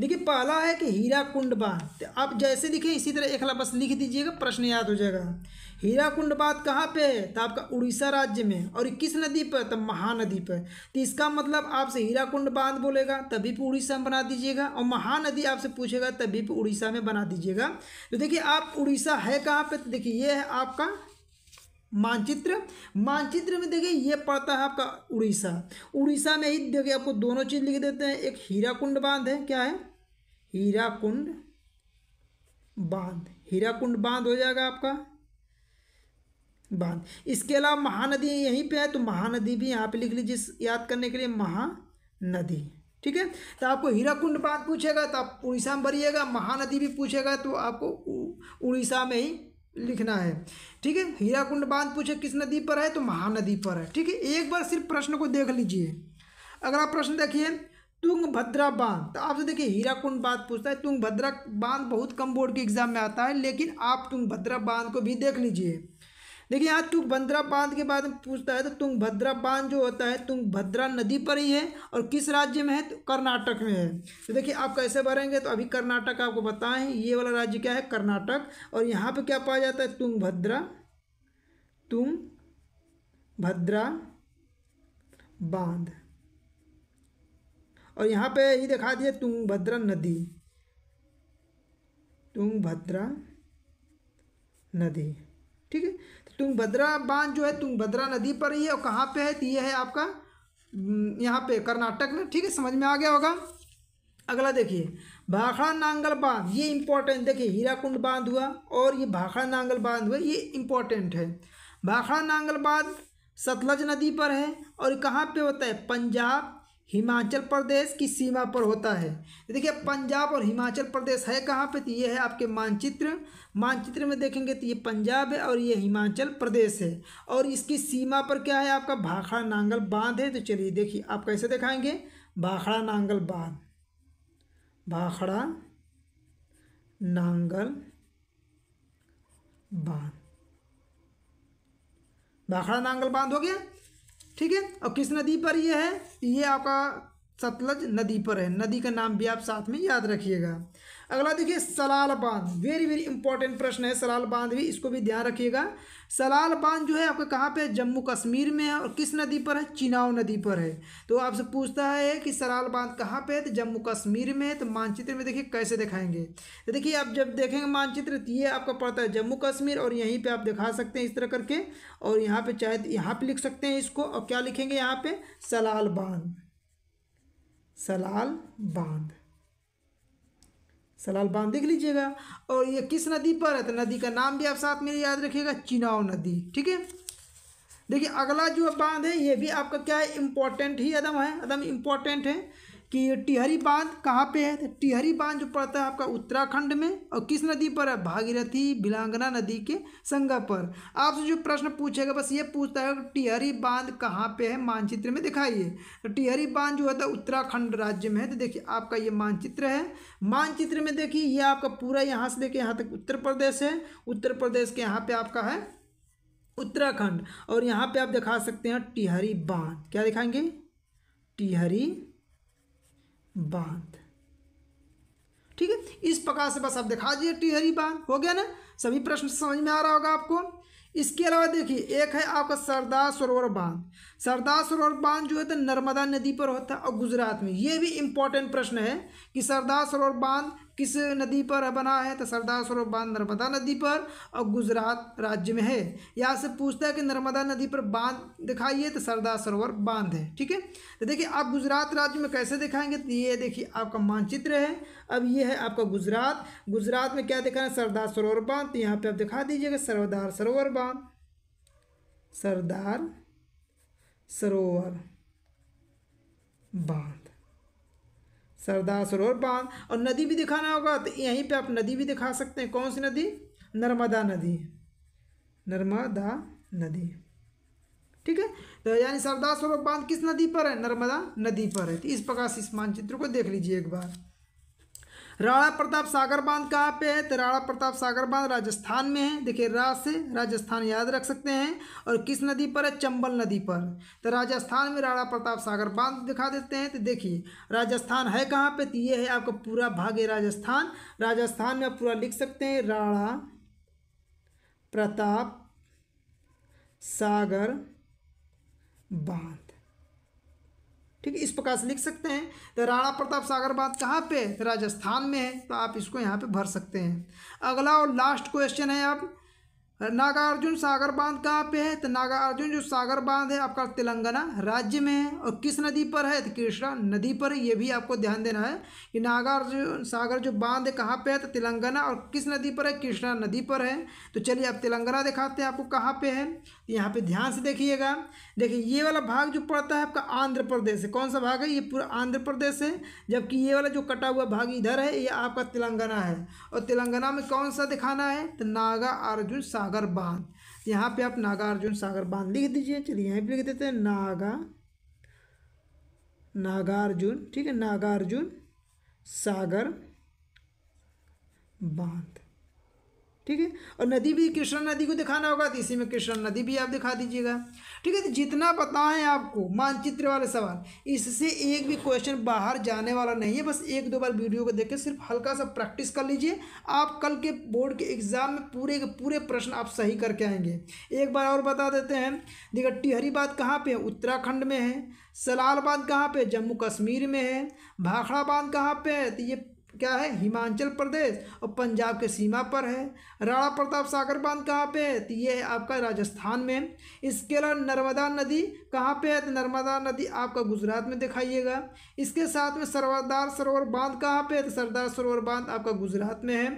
देखिए पहला है कि हीरा कुंड बांध आप जैसे लिखें इसी तरह एक बस लिख दीजिएगा प्रश्न याद हो जाएगा हीरा कुंड बात कहाँ पे है तो आपका उड़ीसा राज्य में और किस नदी पर तब तो महानदी पर तो इसका मतलब आपसे हीरा कुंड बांध बोलेगा तभी पे उड़ीसा में बना दीजिएगा और महानदी आपसे पूछेगा तभी पे उड़ीसा में बना दीजिएगा तो देखिए आप उड़ीसा है कहाँ पे तो देखिए ये है आपका मानचित्र मानचित्र में देखिए ये पड़ता है आपका उड़ीसा उड़ीसा में ही देखिए आपको दोनों चीज़ लिख देते हैं एक हीरा कुंड बांध है क्या है हीरा कुंड बांध हीरा कुंड बांध हो जाएगा आपका बांध इसके अलावा महानदी यहीं पे है तो महानदी भी यहाँ पे लिख लीजिए याद करने के लिए महानदी ठीक है तो आपको हीराकुंड बांध पूछेगा तो आप उड़ीसा में भरिएगा महानदी भी पूछेगा तो आपको उड़ीसा में ही लिखना है ठीक है हीराकुंड बांध पूछे किस नदी पर है तो महानदी पर है ठीक है एक बार सिर्फ प्रश्न को देख लीजिए अगला प्रश्न देखिए तुंग भद्रा बांध तो आपसे देखिए हीराकुंड बांध पूछता है तुंग भद्रा बांध बहुत कम बोर्ड के एग्जाम में आता है लेकिन आप तुंग भद्रा बांध को भी देख लीजिए देखिए यहाँ तुंगभद्रा बांध के बारे में पूछता है तो तुंगभद्रा बांध जो होता है तुंगभद्रा नदी पर ही है और किस राज्य में है तो कर्नाटक में है तो देखिए आप कैसे भरेंगे तो अभी कर्नाटक आपको बताएं ये वाला राज्य क्या है कर्नाटक और यहाँ पर क्या पाया जाता है तुंगभद्रा भद्रा बांध और यहाँ पे ये दिखा दिए तुंगभद्रा नदी तुंगभद्रा नदी ठीक है तुंगभद्रा बांध जो है तुंगभद्रा नदी पर ही है और कहाँ पे है तो ये है आपका हम्म, यहाँ पे कर्नाटक में ठीक है समझ में आ गया होगा अगला देखिए भाखड़ा नांगल बांध ये इंपॉर्टेंट देखिए हीराकुंड बांध हुआ और ये भाखड़ा नांगल बांध हुआ ये इंपॉर्टेंट है भाखड़ा नांगल बांध सतलज नदी पर है और कहाँ पे होता है पंजाब हिमाचल प्रदेश की सीमा पर होता है देखिए पंजाब और हिमाचल प्रदेश है कहाँ पे तो ये है आपके मानचित्र मानचित्र में देखेंगे तो ये पंजाब है और ये हिमाचल प्रदेश है और इसकी सीमा पर क्या है आपका भाखड़ा नांगल बांध है तो चलिए देखिए आप कैसे दिखाएंगे भाखड़ा नांगल बांध भाखड़ा नांगल बांध भाखड़ा नांगल बांध हो गया ठीक है और किस नदी पर ये है ये आपका सतलज नदी पर है नदी का नाम भी आप साथ में याद रखिएगा अगला देखिए सलाल बांध वेरी वेरी इंपॉर्टेंट प्रश्न है सलाल बांध भी इसको भी ध्यान रखिएगा सलाल बांध जो है आपका कहाँ पे है जम्मू कश्मीर में है और किस नदी पर है चिनाव नदी पर है तो आपसे पूछता है कि सलाल बांध कहाँ पे है तो जम्मू कश्मीर में है तो मानचित्र में देखिए कैसे दिखाएंगे तो देखिए आप जब देखेंगे मानचित्र तो ये आपका पड़ता है जम्मू कश्मीर और यहीं पर आप दिखा सकते हैं इस तरह करके और यहाँ पर चाहे तो यहाँ पर लिख सकते हैं इसको और क्या लिखेंगे यहाँ पर सलाल बांध सलाल बांध सलाल बांध देख लीजिएगा और ये किस नदी पर है तो नदी का नाम भी आप साथ में याद रखिएगा चिनाव नदी ठीक है देखिए अगला जो बांध है ये भी आपका क्या है इम्पोर्टेंट ही अदम है अदम इम्पोर्टेंट है कि टिहरी बांध कहाँ पे है तो टिहरी बांध जो पड़ता है आपका उत्तराखंड में और किस नदी पर है भागीरथी भिलांगना नदी के संगम पर आपसे जो प्रश्न पूछेगा बस ये पूछता है कि टिहरी बांध कहाँ पे है मानचित्र में दिखाइए तो टिहरी बांध जो होता है तो उत्तराखंड राज्य में है तो देखिए आपका ये मानचित्र है मानचित्र में देखिए ये आपका पूरा यहाँ से देखिए यहाँ तक उत्तर प्रदेश है उत्तर प्रदेश के यहाँ पर आपका है उत्तराखंड और यहाँ पर आप दिखा सकते हैं टिहरी बांध क्या दिखाएंगे टिहरी बांध ठीक है इस प्रकार से बस आप दिखा दिए टिहरी बांध हो गया ना सभी प्रश्न समझ में आ रहा होगा आपको इसके अलावा देखिए एक है आपका सरदार सरोवर बांध सरदार सरोवर बांध जो है तो नर्मदा नदी पर होता है और गुजरात में ये भी इम्पोर्टेंट प्रश्न है कि सरदार सरोवर बांध किस नदी पर बना है तो सरदार सरोवर बांध नर्मदा नदी पर और गुजरात राज्य में है यहाँ से पूछता है कि नर्मदा नदी पर बांध दिखाइए तो सरदार सरोवर बांध है ठीक है तो देखिए आप गुजरात राज्य में कैसे दिखाएंगे तो ये देखिए आपका मानचित्र है अब ये है आपका गुजरात गुजरात में क्या दिखाना है सरदार सरोवर बांध तो यहाँ पर आप दिखा दीजिएगा सरदार सरोवर बांध सरदार सरोवर बांध सरदार सरोवर बांध और नदी भी दिखाना होगा तो यहीं पे आप नदी भी दिखा सकते हैं कौन सी नदी नर्मदा नदी नर्मदा नदी ठीक है तो यानी सरदार सरोवर बांध किस नदी पर है नर्मदा नदी पर है तो इस प्रकार से इस मानचित्र को देख लीजिए एक बार राणा प्रताप सागर बांध कहाँ पे है तो राणा प्रताप सागर बांध राजस्थान में है देखिए रा से राजस्थान याद रख सकते हैं और किस नदी पर है चंबल नदी पर तो राजस्थान में राणा प्रताप सागर बांध दिखा देते हैं तो देखिए राजस्थान है कहाँ पे तो ये है आपका पूरा भाग है राजस्थान राजस्थान में आप पूरा लिख सकते हैं राणा प्रताप सागर बांध ठीक है इस प्रकार से लिख सकते हैं तो राणा प्रताप सागर बांध कहाँ पे राजस्थान में है तो आप इसको यहाँ पे भर सकते हैं अगला और लास्ट क्वेश्चन है आप नागार्जुन सागर बांध कहाँ पे है तो नागार्जुन जो सागर बांध है आपका तेलंगाना राज्य में है और किस नदी पर है तो कृष्णा नदी पर ये भी आपको ध्यान देना है कि नागार्जुन सागर जो बांध है कहाँ पे है तो तेलंगाना और किस नदी पर है कृष्णा नदी पर है तो चलिए आप तेलंगाना दिखाते हैं आपको कहाँ पे है यहाँ पे ध्यान से देखिएगा देखिए ये वाला भाग जो पड़ता है आपका आंध्र प्रदेश है कौन सा भाग है ये पूरा आंध्र प्रदेश है जबकि ये वाला जो कटा हुआ भाग इधर है ये आपका तेलंगाना है और तेलंगाना में कौन सा दिखाना है तो नागा अर्जुन सागर सागर बांध यहाँ पे आप नागार्जुन सागर बांध लिख दीजिए चलिए यहाँ पे लिख देते हैं नागा नागार्जुन ठीक है नागार्जुन सागर बांध ठीक है और नदी भी कृष्णा नदी को दिखाना होगा तो इसी में कृष्णा नदी भी आप दिखा दीजिएगा ठीक है तो जितना बताएं आपको मानचित्र वाले सवाल इससे एक भी क्वेश्चन बाहर जाने वाला नहीं है बस एक दो बार वीडियो को देख के सिर्फ हल्का सा प्रैक्टिस कर लीजिए आप कल के बोर्ड के एग्ज़ाम में पूरे के पूरे प्रश्न आप सही करके आएंगे एक बार और बता देते हैं देखिए टिहरी बात कहाँ पर है उत्तराखंड में है सलाल बांध कहाँ पे जम्मू कश्मीर में है भाखड़ा बांध कहाँ पे है तो ये क्या है हिमाचल प्रदेश और पंजाब के सीमा पर है राणा प्रताप सागर बांध कहाँ पे है तो ये है आपका राजस्थान में इसके अलावा नर्मदा नदी कहाँ पे है तो नर्मदा नदी आपका गुजरात में दिखाइएगा इसके साथ में सरदार सरोवर बांध कहाँ पे है तो सरदार सरोवर बांध आपका गुजरात में है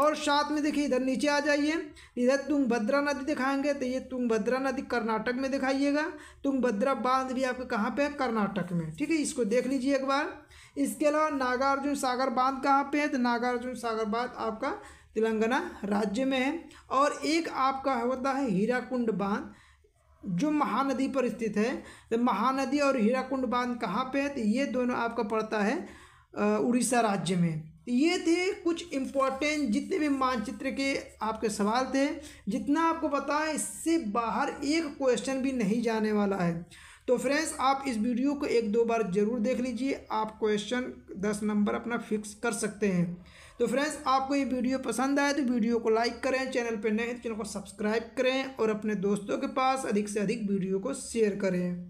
और साथ में देखिए इधर नीचे आ जाइए इधर तुंगभद्रा नदी दिखाएंगे तो ये तुंगभद्रा नदी कर्नाटक में दिखाइएगा तुंगभद्रा बांध भी आपके कहाँ पे है कर्नाटक में ठीक है इसको देख लीजिए एक बार इसके अलावा नागार्जुन सागर बांध कहाँ पे है तो नागार्जुन सागर बांध आपका तेलंगाना राज्य में है और एक आपका होता है हीराकुंड बांध जो महानदी पर स्थित है तो महानदी और हीराकुंड बांध कहाँ पे है तो ये दोनों आपका पड़ता है उड़ीसा राज्य में तो ये थे कुछ इम्पोर्टेंट जितने भी मानचित्र के आपके सवाल थे जितना आपको बताया इससे बाहर एक क्वेश्चन भी नहीं जाने वाला है तो फ्रेंड्स आप इस वीडियो को एक दो बार जरूर देख लीजिए आप क्वेश्चन दस नंबर अपना फिक्स कर सकते हैं तो फ्रेंड्स आपको ये वीडियो पसंद आए तो वीडियो को लाइक करें चैनल पर नए तो चैनल को सब्सक्राइब करें और अपने दोस्तों के पास अधिक से अधिक वीडियो को शेयर करें